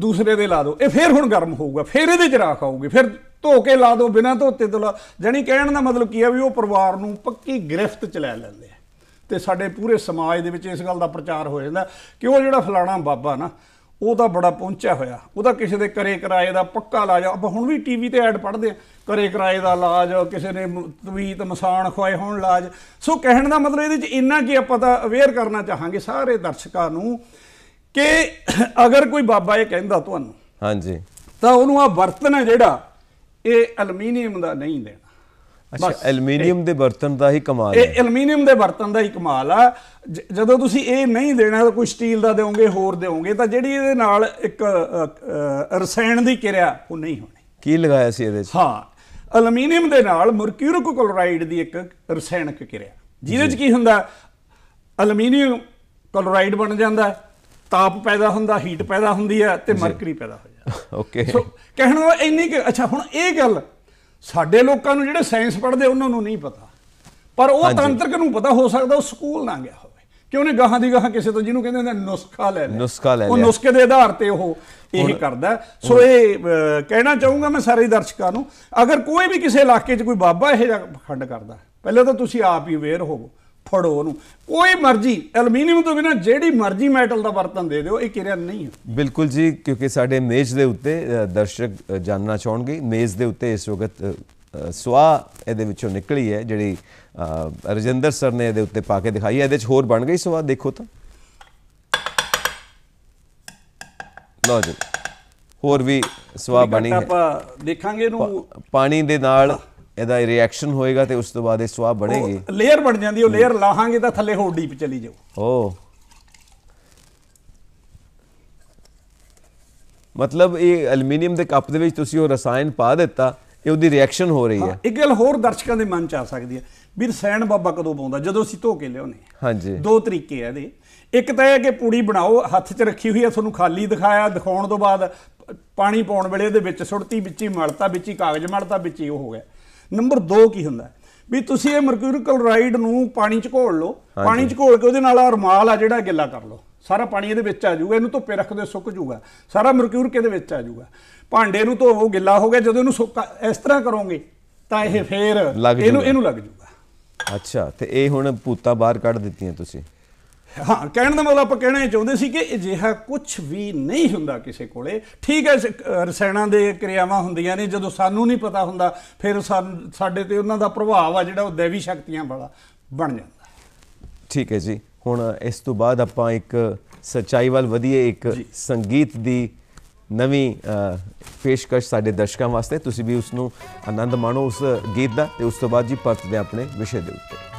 ਦੂਸਰੇ ਦੇ ਲਾ ਦਿਓ ਇਹ ਫੇਰ ਹੁਣ ਗਰਮ ਹੋਊਗਾ ਫੇਰ ਇਹਦੇ ਚ ਰਾਖ ਆਊਗੀ ਫੇਰ ਧੋ ਕੇ ਲਾ ਦਿਓ ਬਿਨਾਂ ਧੋਤੇ ਤੋਂ ਲਾ ਜਾਨੀ ਕਹਿਣ ਦਾ ਮਤਲਬ ਕੀ ਹੈ ਵੀ ਉਹ ਪਰਿਵਾਰ ਨੂੰ ਪੱਕੀ ਗ੍ਰਿਫਤ ਚ ਲੈ ਲੈਂਦੇ ਆ ਤੇ ਸਾਡੇ ਪੂਰੇ ਸਮਾਜ ਦੇ ਵਿੱਚ ਇਸ ਗੱਲ ਦਾ ਪ੍ਰਚਾਰ ਹੋ ਜਾਂਦਾ ਕਿ ਉਹ ਜਿਹੜਾ ਫਲਾਣਾ ਬਾਬਾ ਨਾ ਉਹ ਤਾਂ ਬੜਾ ਪਹੁੰਚਿਆ ਹੋਇਆ ਉਹਦਾ ਕਿਸੇ ਦੇ ਕਰੇ ਕਿਰਾਏ ਦਾ ਪੱਕਾ ਇਲਾਜ ਆਪਾਂ ਹੁਣ ਵੀ ਟੀਵੀ ਤੇ ਐਡ ਪੜ੍ਹਦੇ ਆ ਕਰੇ ਕਿਰਾਏ ਦਾ ਇਲਾਜ ਕਿਸੇ ਨੇ ਤਵੀਤ ਮਸਾਨ ਖਵਾਏ ਹੋਣ ਇਲਾਜ ਸੋ ਕਹਿਣ ਦਾ ਮਤਲਬ ਇਹਦੇ ਵਿੱਚ ਇੰਨਾ ਕਿ ਆਪਾਂ ਤਾਂ ਅਵੇਅਰ ਕਰਨਾ ਚਾਹਾਂਗੇ ਸਾਰੇ ਦਰਸ਼ਕਾਂ ਨੂੰ ਕਿ ਅਗਰ ਕੋਈ ਬਾਬਾ ਇਹ ਕਹਿੰਦਾ ਤੁਹਾਨੂੰ ਹਾਂਜੀ ਤਾਂ ਉਹਨੂੰ ਆ ਬਰਤਨ ਹੈ ਜਿਹੜਾ ਇਹ ਐਲੂਮੀਨੀਅਮ ਦਾ ਨਹੀਂ ਦੇਣਾ ਅੱਛਾ ਐਲੂਮੀਨੀਅਮ ਦੇ ਬਰਤਨ ਦਾ ਹੀ ਕਮਾਲ ਹੈ ਇਹ ਐਲੂਮੀਨੀਅਮ ਦੇ ਬਰਤਨ ਦਾ ਹੀ ਕਮਾਲ ਆ ਜਦੋਂ ਤੁਸੀਂ ਇਹ ਨਹੀਂ ਦੇਣਾ ਤਾਂ ਕੋਈ ਸਟੀਲ ਦਾ ਦੇਵੋਗੇ ਹੋਰ ਦੇਵੋਗੇ ਤਾਂ ਜਿਹੜੀ ਇਹਦੇ ਨਾਲ ਇੱਕ ਰਸਾਇਣ ਦੀ ਕਿਰਿਆ ਉਹ ਨਹੀਂ ਹੋਣੀ ਕੀ ਲਗਾਇਆ ਸੀ ਇਹਦੇ ਵਿੱਚ ਹਾਂ ਐਲੂਮੀਨੀਅਮ ਦੇ ਨਾਲ ਮਰਕਿਊਰਿਕ ਕਲੋਰਾਈਡ ਦੀ ਇੱਕ ਰਸਾਇਣਕ ਕਿਰਿਆ ਜਿਹਦੇ ਵਿੱਚ ਕੀ ਹੁੰਦਾ ਐਲੂਮੀਨੀਅਮ ਕਲੋਰਾਈਡ ਬਣ ਜਾਂਦਾ ਤਾਪ ਪੈਦਾ ਹੁੰਦਾ ਹੀਟ ਪੈਦਾ ਹੁੰਦੀ ਹੈ ਤੇ ਮਰਕਰੀ ਪੈਦਾ ਹੋ ਜਾਂਦਾ ਓਕੇ ਸੋ ਕਹਿਣ ਦਾ ਇੰਨੀ ਕਿ ਅੱਛਾ ਹੁਣ ਇਹ ਗੱਲ ਸਾਡੇ ਲੋਕਾਂ ਨੂੰ ਜਿਹੜੇ ਸਾਇੰਸ ਪੜ੍ਹਦੇ ਉਹਨਾਂ ਨੂੰ ਨਹੀਂ ਪਤਾ ਪਰ ਉਹ ਤੰਤਰਕ ਨੂੰ ਪਤਾ ਹੋ ਸਕਦਾ ਉਹ ਸਕੂਲ ਨਾ ਗਿਆ ਹੋਵੇ ਕਿ ਉਹਨੇ ਗਾਹਾਂ ਦੀ ਗਾਹਾਂ ਕਿਸੇ ਤੋਂ ਜਿਹਨੂੰ ਕਹਿੰਦੇ ਨੇ ਨੁਸਖਾ ਲੈ ਲਿਆ ਨੁਸਖਾ ਲੈ ਲਿਆ ਉਹ ਨੁਸਖੇ ਦੇ ਆਧਾਰ ਤੇ ਉਹ ਇਹ ਕਰਦਾ ਸੋ ਇਹ ਕਹਿਣਾ ਚਾਹੂੰਗਾ ਮੈਂ ਸਾਰੇ ਦਰਸ਼ਕਾਂ ਨੂੰ ਅਗਰ ਕੋਈ ਵੀ ਕਿਸੇ ਇਲਾਕੇ 'ਚ ਕੋਈ ਬਾਬਾ ਇਹ ਜਿਹਾ ਖੰਡ ਕਰਦਾ ਪਹਿਲਾਂ ਤਾਂ ਤੁਸੀਂ ਆਪ ਹੀ ਅਵੇਅਰ ਹੋਵੋ ਫੜੋ ਉਹਨੂੰ ਕੋਈ ਮਰਜ਼ੀ ਐਲੂਮੀਨੀਅਮ ਤੋਂ ਬਿਨਾ ਜਿਹੜੀ ਮਰਜ਼ੀ ਮੈਟਲ ਦਾ ਬਰਤਨ ਦੇ ਦਿਓ ਇਹ ਕਿਰਿਆ ਨਹੀਂ ਹੈ ਬਿਲਕੁਲ ਜੀ ਕਿਉਂਕਿ ਸਾਡੇ ਮੇਜ਼ ਦੇ ਉੱਤੇ ਦਰਸ਼ਕ ਜਾਨਣਾ ਚਾਹਣਗੇ ਮੇਜ਼ ਦੇ ਉੱਤੇ ਇਸ ਵਕਤ ਸਵਾ ਇਹਦੇ ਵਿੱਚੋਂ ਨਿਕਲੀ ਹੈ ਜਿਹੜੀ ਰਜਿੰਦਰ ਸਰ ਨੇ ਇਹਦੇ ਉੱਤੇ ਪਾ ਕੇ ਦਿਖਾਈ ਹੈ ਇਹਦੇ ਵਿੱਚ ਹੋਰ ਬਣ ਗਈ ਸਵਾ ਦੇਖੋ ਤਾਂ ਲਓ ਜੀ ਹੋਰ ਵੀ ਸਵਾ ਬਣੀ ਹੈ ਆਪਾਂ ਦੇਖਾਂਗੇ ਇਹਨੂੰ ਪਾਣੀ ਦੇ ਨਾਲ ਇਹਦਾ ਰਿਐਕਸ਼ਨ ਹੋਏਗਾ ਤੇ ਉਸ ਤੋਂ ਬਾਅਦ ਇਹ ਸਵਾਹ ਬਣੇਗੀ ਲੇਅਰ ਬਣ ਜਾਂਦੀ ਉਹ ਲੇਅਰ ਲਾਹਾਂਗੇ ਤਾਂ ਥੱਲੇ ਹੋਰ ਡੀਪ ਚਲੀ ਜਾਓ ਓ ਮਤਲਬ ਇਹ ਐਲੂਮੀਨੀਅਮ ਦੇ ਕੱਪ ਦੇ ਵਿੱਚ ਤੁਸੀਂ ਉਹ ਰਸਾਇਣ ਪਾ ਦਿੱਤਾ ਇਹ ਉਹਦੀ ਰਿਐਕਸ਼ਨ ਹੋ ਰਹੀ ਹੈ ਇੱਕ ਗੱਲ ਹੋਰ ਦਰਸ਼ਕਾਂ ਦੇ ਮਨ ਚ ਆ ਸਕਦੀ ਹੈ ਵੀ ਰਸਾਇਣ ਬਾਬਾ ਕਦੋਂ ਪਾਉਂਦਾ ਜਦੋਂ ਅਸੀਂ ਧੋ ਕੇ ਲਿਆਉਨੇ ਹਾਂਜੀ ਦੋ ਤਰੀਕੇ ਆ ਇਹਦੇ ਇੱਕ ਤਾਂ ਇਹ ਕਿ ਪੂੜੀ ਬਣਾਓ ਹੱਥ 'ਚ ਰੱਖੀ ਹੋਈ ਆ ਤੁਹਾਨੂੰ ਖਾਲੀ ਦਿਖਾਇਆ ਦਿਖਾਉਣ ਤੋਂ ਬਾਅਦ ਪਾਣੀ ਪਾਉਣ ਵੇਲੇ ਇਹਦੇ ਵਿੱਚ ਸੁੜਤੀ ਵਿੱਚ ਹੀ ਮਲਤਾ ਵਿੱਚ ਹੀ ਕਾਗਜ਼ ਮਲਤਾ ਵਿੱਚ ਹੀ ਉਹ ਹੋ ਗਿਆ ਨੰਬਰ 2 ਕੀ ਹੁੰਦਾ ਵੀ ਤੁਸੀਂ ਇਹ ਮਰਕਿਊਰਿਕਲ ਰਾਈਡ ਨੂੰ ਪਾਣੀ ਚ ਘੋਲ ਲਓ ਪਾਣੀ ਚ ਘੋਲ ਕੇ ਉਹਦੇ ਨਾਲ ਆ ਰਮਾਲ ਆ ਜਿਹੜਾ ਗਿੱਲਾ ਕਰ ਲਓ ਸਾਰਾ ਪਾਣੀ ਇਹਦੇ ਵਿੱਚ ਆ ਜਾਊਗਾ ਇਹਨੂੰ ਧੁੱਪੇ ਰੱਖਦੇ ਸੁੱਕ ਜਾਊਗਾ ਸਾਰਾ ਮਰਕਿਊਰ ਕਿਹਦੇ ਵਿੱਚ ਆ ਜਾਊਗਾ ਭਾਂਡੇ ਨੂੰ ਧੋਵੋ ਗਿੱਲਾ ਹੋ ਗਿਆ ਜਦੋਂ ਇਹਨੂੰ ਸੁੱਕਾ ਇਸ ਤਰ੍ਹਾਂ ਕਰੋਗੇ ਤਾਂ ਇਹ ਫੇਰ ਇਹਨੂੰ ਇਹਨੂੰ ਲੱਗ ਜਾਊਗਾ ਅੱਛਾ ਤੇ ਇਹ ਹੁਣ ਪੂਤਾ ਬਾਹਰ ਕੱਢ ਦਿੱਤੀਆਂ ਤੁਸੀਂ ਹਾਂ ਕਹਿਣ ਦਾ ਮਤਲਬ ਆਪਾਂ ਕਹਿਣਾ ਇਹ ਚਾਹੁੰਦੇ ਸੀ ਕਿ ਅਜਿਹਾ ਕੁਝ ਵੀ ਨਹੀਂ ਹੁੰਦਾ ਕਿਸੇ ਕੋਲੇ ਠੀਕ ਹੈ ਰਸਾਇਣਾਂ ਦੇ ਕਿਰਿਆਵਾਂ ਹੁੰਦੀਆਂ ਨੇ ਜਦੋਂ ਸਾਨੂੰ ਨਹੀਂ ਪਤਾ ਹੁੰਦਾ ਫਿਰ ਸਾਡੇ ਤੇ ਉਹਨਾਂ ਦਾ ਪ੍ਰਭਾਵ ਆ ਜਿਹੜਾ ਉਹ ਦੇਵੀ ਸ਼ਕਤੀਆਂ ਵਾਲਾ ਬਣ ਜਾਂਦਾ ਠੀਕ ਹੈ ਜੀ ਹੁਣ ਇਸ ਤੋਂ ਬਾਅਦ ਆਪਾਂ ਇੱਕ ਸਚਾਈ ਵੱਲ ਵਧੀਏ ਇੱਕ ਸੰਗੀਤ ਦੀ ਨਵੀਂ ਪੇਸ਼ਕਸ਼ ਸਾਡੇ ਦਰਸ਼ਕਾਂ ਵਾਸਤੇ ਤੁਸੀਂ ਵੀ ਉਸ ਨੂੰ ਆਨੰਦ ਮਾਣੋ ਉਸ ਗੀਤ ਦਾ ਤੇ ਉਸ ਤੋਂ ਬਾਅਦ ਜੀ ਪਰਤਦੇ ਆਪਣੇ ਵਿਸ਼ੇ ਦੇ ਉੱਤੇ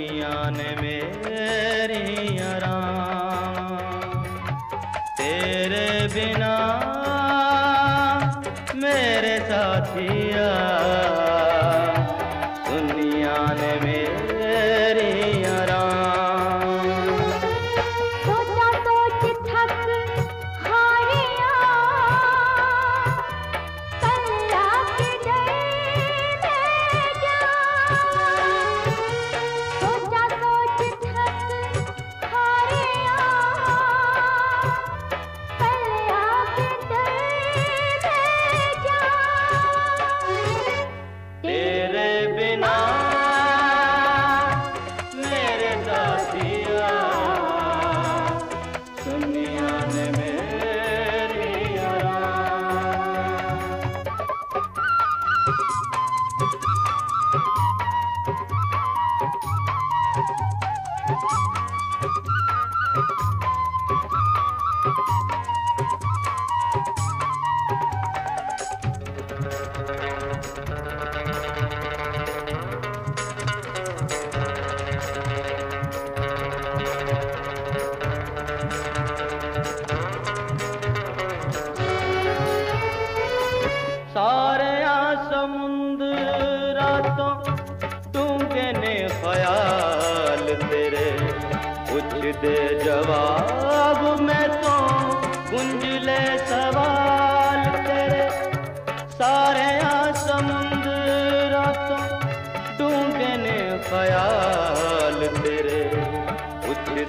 ਦੁਨੀਆ ਨੇ ਮੇਰੀਆਂ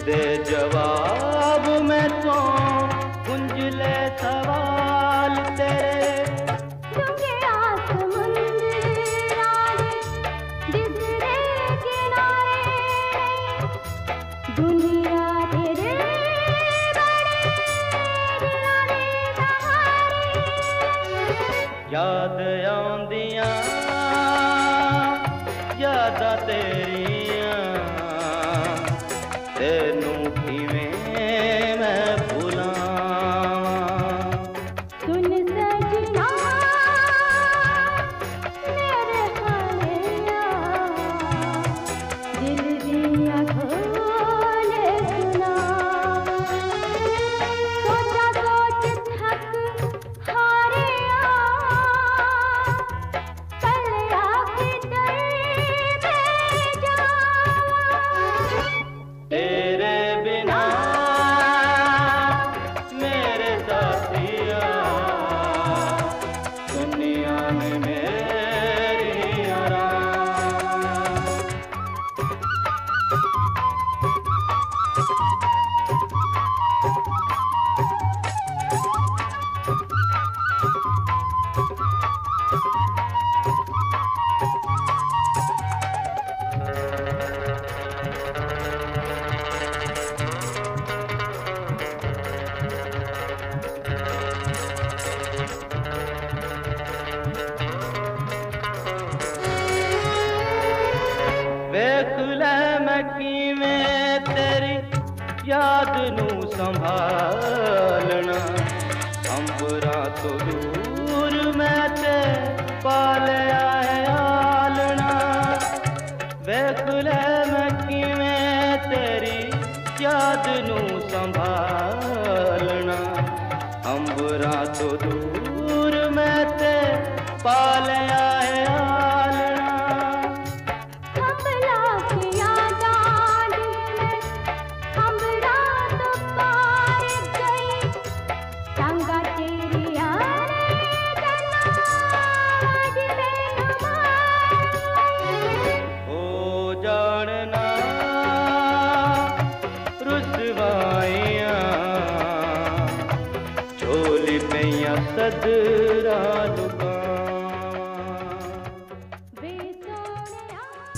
ਦੇ ਜਵਾਬ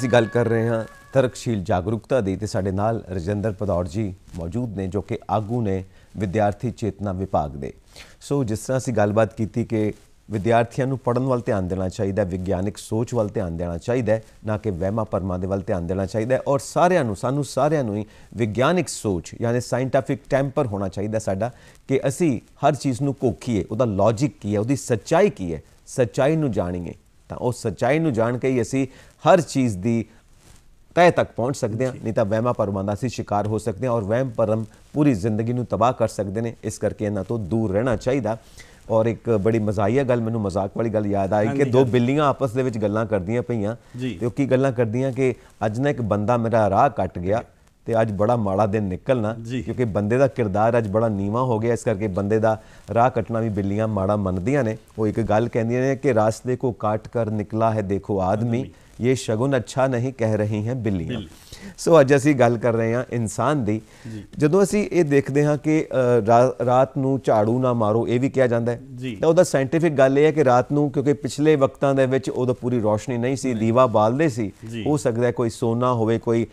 ਅਸੀਂ ਗੱਲ ਕਰ ਰਹੇ ਹਾਂ ਤਰਕਸ਼ੀਲ ਜਾਗਰੂਕਤਾ ਦੀ ਤੇ ਸਾਡੇ ਨਾਲ ਰਜਿੰਦਰ ਪਦੌੜ ਜੀ ਮੌਜੂਦ ਨੇ ਜੋ ਕਿ ਆਗੂ ਨੇ ਵਿਦਿਆਰਥੀ ਚੇਤਨਾ ਵਿਭਾਗ ਦੇ ਸੋ ਜਿਸ ਤਰ੍ਹਾਂ ਅਸੀਂ ਗੱਲਬਾਤ ਕੀਤੀ ਕਿ ਵਿਦਿਆਰਥੀਆਂ ਨੂੰ ਪੜਨ ਵੱਲ ਧਿਆਨ ਦੇਣਾ ਚਾਹੀਦਾ ਵਿਗਿਆਨਿਕ ਸੋਚ ਵੱਲ ਧਿਆਨ ਦੇਣਾ ਚਾਹੀਦਾ ਨਾ ਕਿ ਵਹਿਮਾਂ ਪਰਮਾਂ ਦੇ ਵੱਲ ਧਿਆਨ ਦੇਣਾ ਚਾਹੀਦਾ ਔਰ ਸਾਰਿਆਂ ਨੂੰ ਸਾਨੂੰ ਸਾਰਿਆਂ ਨੂੰ ਹੀ ਵਿਗਿਆਨਿਕ ਸੋਚ ਯਾਨੀ ਸਾਇੰਟਿਫਿਕ ਟੈਂਪਰ ਹੋਣਾ ਚਾਹੀਦਾ ਸਾਡਾ ਕਿ ਅਸੀਂ ਹਰ ਚੀਜ਼ ਨੂੰ ਕੋਖੀਏ ਉਹਦਾ ਲੌਜੀਕ ਕੀ ਹੈ ਉਹਦੀ ਸੱਚਾਈ ਕੀ ਹੈ ਸੱਚਾਈ ਨੂੰ ਜਾਣੀਏ ਤਾਂ ਉਹ ਸੱਚਾਈ ਨੂੰ ਜਾਣ ਕੇ ਹੀ ਅਸੀਂ ਹਰ ਚੀਜ਼ ਦੀ ਤੈ ਤੱਕ ਪਹੁੰਚ ਸਕਦੇ ਆ ਨਹੀਂ ਤਾਂ ਵਹਿਮਾ ਪਰਮਾਂ ਦਾ ਸੀ ਸ਼ਿਕਾਰ ਹੋ ਸਕਦੇ ਆ ਔਰ ਵਹਿਮ ਪਰਮ ਪੂਰੀ ਜ਼ਿੰਦਗੀ ਨੂੰ ਤਬਾਹ ਕਰ ਸਕਦੇ ਨੇ ਇਸ ਕਰਕੇ ਇਹਨਾਂ ਤੋਂ ਦੂਰ ਰਹਿਣਾ ਚਾਹੀਦਾ ਔਰ ਇੱਕ ਬੜੀ ਮਜ਼ਾਹੀਆ ਗੱਲ ਮੈਨੂੰ ਮਜ਼ਾਕ ਵਾਲੀ ਗੱਲ ਯਾਦ ਆਈ ਕਿ ਦੋ ਬਿੱਲੀਆਂ ਆਪਸ ਦੇ ਵਿੱਚ ਗੱਲਾਂ ਕਰਦੀਆਂ ਪਈਆਂ ਤੇ ਉਹ ਕੀ ਗੱਲਾਂ ਕਰਦੀਆਂ ਕਿ ਅੱਜ ਨਾ ਇੱਕ ਬੰਦਾ ਮੇਰਾ ਰਾਹ ਕੱਟ ਗਿਆ ਤੇ ਅੱਜ ਬੜਾ ਮਾੜਾ ਦਿਨ ਨਿਕਲਣਾ ਕਿਉਂਕਿ ਬੰਦੇ ਦਾ ਕਿਰਦਾਰ ਅੱਜ ਬੜਾ ਨੀਵਾ ਹੋ ਗਿਆ ਇਸ ਕਰਕੇ ਬੰਦੇ ਦਾ ਰਾਹ ਕੱਟਣਾ ਵੀ ਬਿੱਲੀਆਂ ਮਾੜਾ ਮੰਨਦੀਆਂ ਨੇ ਉਹ ਇੱਕ ਗੱਲ ਕਹਿੰਦੀਆਂ ਨੇ ਕਿ ਰਾਸਤੇ ਕੋ ਕਾਟ ਕਰ ਨਿਕਲਾ ਹੈ ਦੇਖੋ ਆਦਮੀ ਇਹ ਸ਼ਗੁਨ ਅੱਛਾ ਨਹੀਂ ਕਹਿ ਰਹੀ ਹੈ ਬਿੱਲੀਆਂ ਸੋ ਅੱਜ ਅਸੀਂ ਗੱਲ ਕਰ ਰਹੇ ਹਾਂ ਇਨਸਾਨ ਦੀ ਜਦੋਂ ਅਸੀਂ ਇਹ ਦੇਖਦੇ ਹਾਂ ਕਿ ਰਾਤ ਨੂੰ ਝਾੜੂ ਨਾ ਮਾਰੋ ਇਹ ਵੀ ਕਿਹਾ ਜਾਂਦਾ ਹੈ ਤਾਂ ਉਹਦਾ ਸਾਇੰਟਿਫਿਕ ਗੱਲ ਇਹ ਹੈ ਕਿ ਰਾਤ ਨੂੰ ਕਿਉਂਕਿ ਪਿਛਲੇ ਵਕਤਾਂ ਦੇ ਵਿੱਚ ਉਦੋਂ ਪੂਰੀ ਰੋਸ਼ਨੀ ਨਹੀਂ ਸੀ ਦੀਵਾ ਬਾਲਦੇ ਸੀ ਹੋ ਸਕਦਾ ਕੋਈ ਸੋਨਾ ਹੋਵੇ ਕੋਈ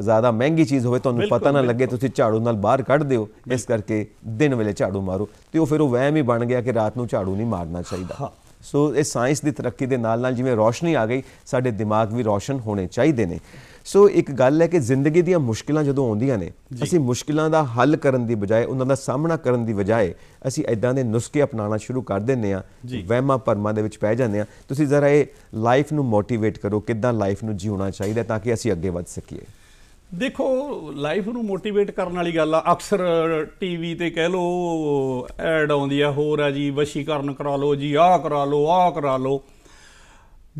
ਜ਼ਿਆਦਾ ਮਹਿੰਗੀ ਚੀਜ਼ ਹੋਵੇ ਤੁਹਾਨੂੰ ਪਤਾ ਨਾ ਲੱਗੇ ਤੁਸੀਂ ਝਾੜੂ ਨਾਲ ਬਾਹਰ ਕੱਢ ਦਿਓ ਇਸ ਕਰਕੇ ਦਿਨ ਵੇਲੇ ਝਾੜੂ ਮਾਰੋ ਤੇ ਉਹ ਫਿਰ ਉਹ ਵਹਿਮ ਹੀ ਬਣ ਗਿਆ ਕਿ ਰਾਤ ਨੂੰ ਝਾੜੂ ਨਹੀਂ ਮਾਰਨਾ ਚਾਹੀਦਾ ਸੋ ਇਹ ਸਾਇੰਸ ਦੀ ਤਰੱਕੀ ਦੇ ਨਾਲ ਨਾਲ ਜਿਵੇਂ ਰੋਸ਼ਨੀ ਆ ਗਈ ਸਾਡੇ ਦਿਮਾਗ ਵੀ ਰੋਸ਼ਨ ਹੋਣੇ ਚਾਹੀਦੇ ਨੇ ਸੋ ਇੱਕ ਗੱਲ ਹੈ ਕਿ ਜ਼ਿੰਦਗੀ ਦੀਆਂ ਮੁਸ਼ਕਿਲਾਂ ਜਦੋਂ ਆਉਂਦੀਆਂ ਨੇ ਅਸੀਂ ਮੁਸ਼ਕਿਲਾਂ ਦਾ ਹੱਲ ਕਰਨ ਦੀ ਬਜਾਏ ਉਹਨਾਂ ਦਾ ਸਾਹਮਣਾ ਕਰਨ ਦੀ ਬਜਾਏ ਅਸੀਂ ਐਦਾਂ ਦੇ ਨੁਸਖੇ ਅਪਣਾਉਣਾ ਸ਼ੁਰੂ ਕਰ ਦਿੰਨੇ ਆ ਵਹਿਮਾਂ ਪਰਮਾਂ ਦੇ ਵਿੱਚ ਪੈ ਜਾਂਦੇ ਆ ਤੁਸੀਂ ਜ਼ਰਾ ਇਹ ਲਾਈਫ ਨੂੰ ਮੋਟੀਵੇਟ ਕਰੋ ਕਿੱਦਾਂ ਲਾਈਫ ਨੂੰ ਜਿਉਣਾ ਚਾਹੀਦਾ ਤਾਂ ਕਿ ਅਸੀਂ ਅੱਗੇ ਵਧ ਸਕੀਏ ਦੇਖੋ ਲਾਈਫ ਨੂੰ ਮੋਟੀਵੇਟ ਕਰਨ ਵਾਲੀ ਗੱਲ ਆ ਅਕਸਰ ਟੀਵੀ ਤੇ ਕਹਿ ਲੋ ਐਡ ਆਉਂਦੀ ਆ ਹੋਰ ਆ ਜੀ ਵਸ਼ੀਕਰਨ ਕਰਾ ਲੋ ਜੀ ਆਹ ਕਰਾ ਲੋ ਆਹ ਕਰਾ ਲੋ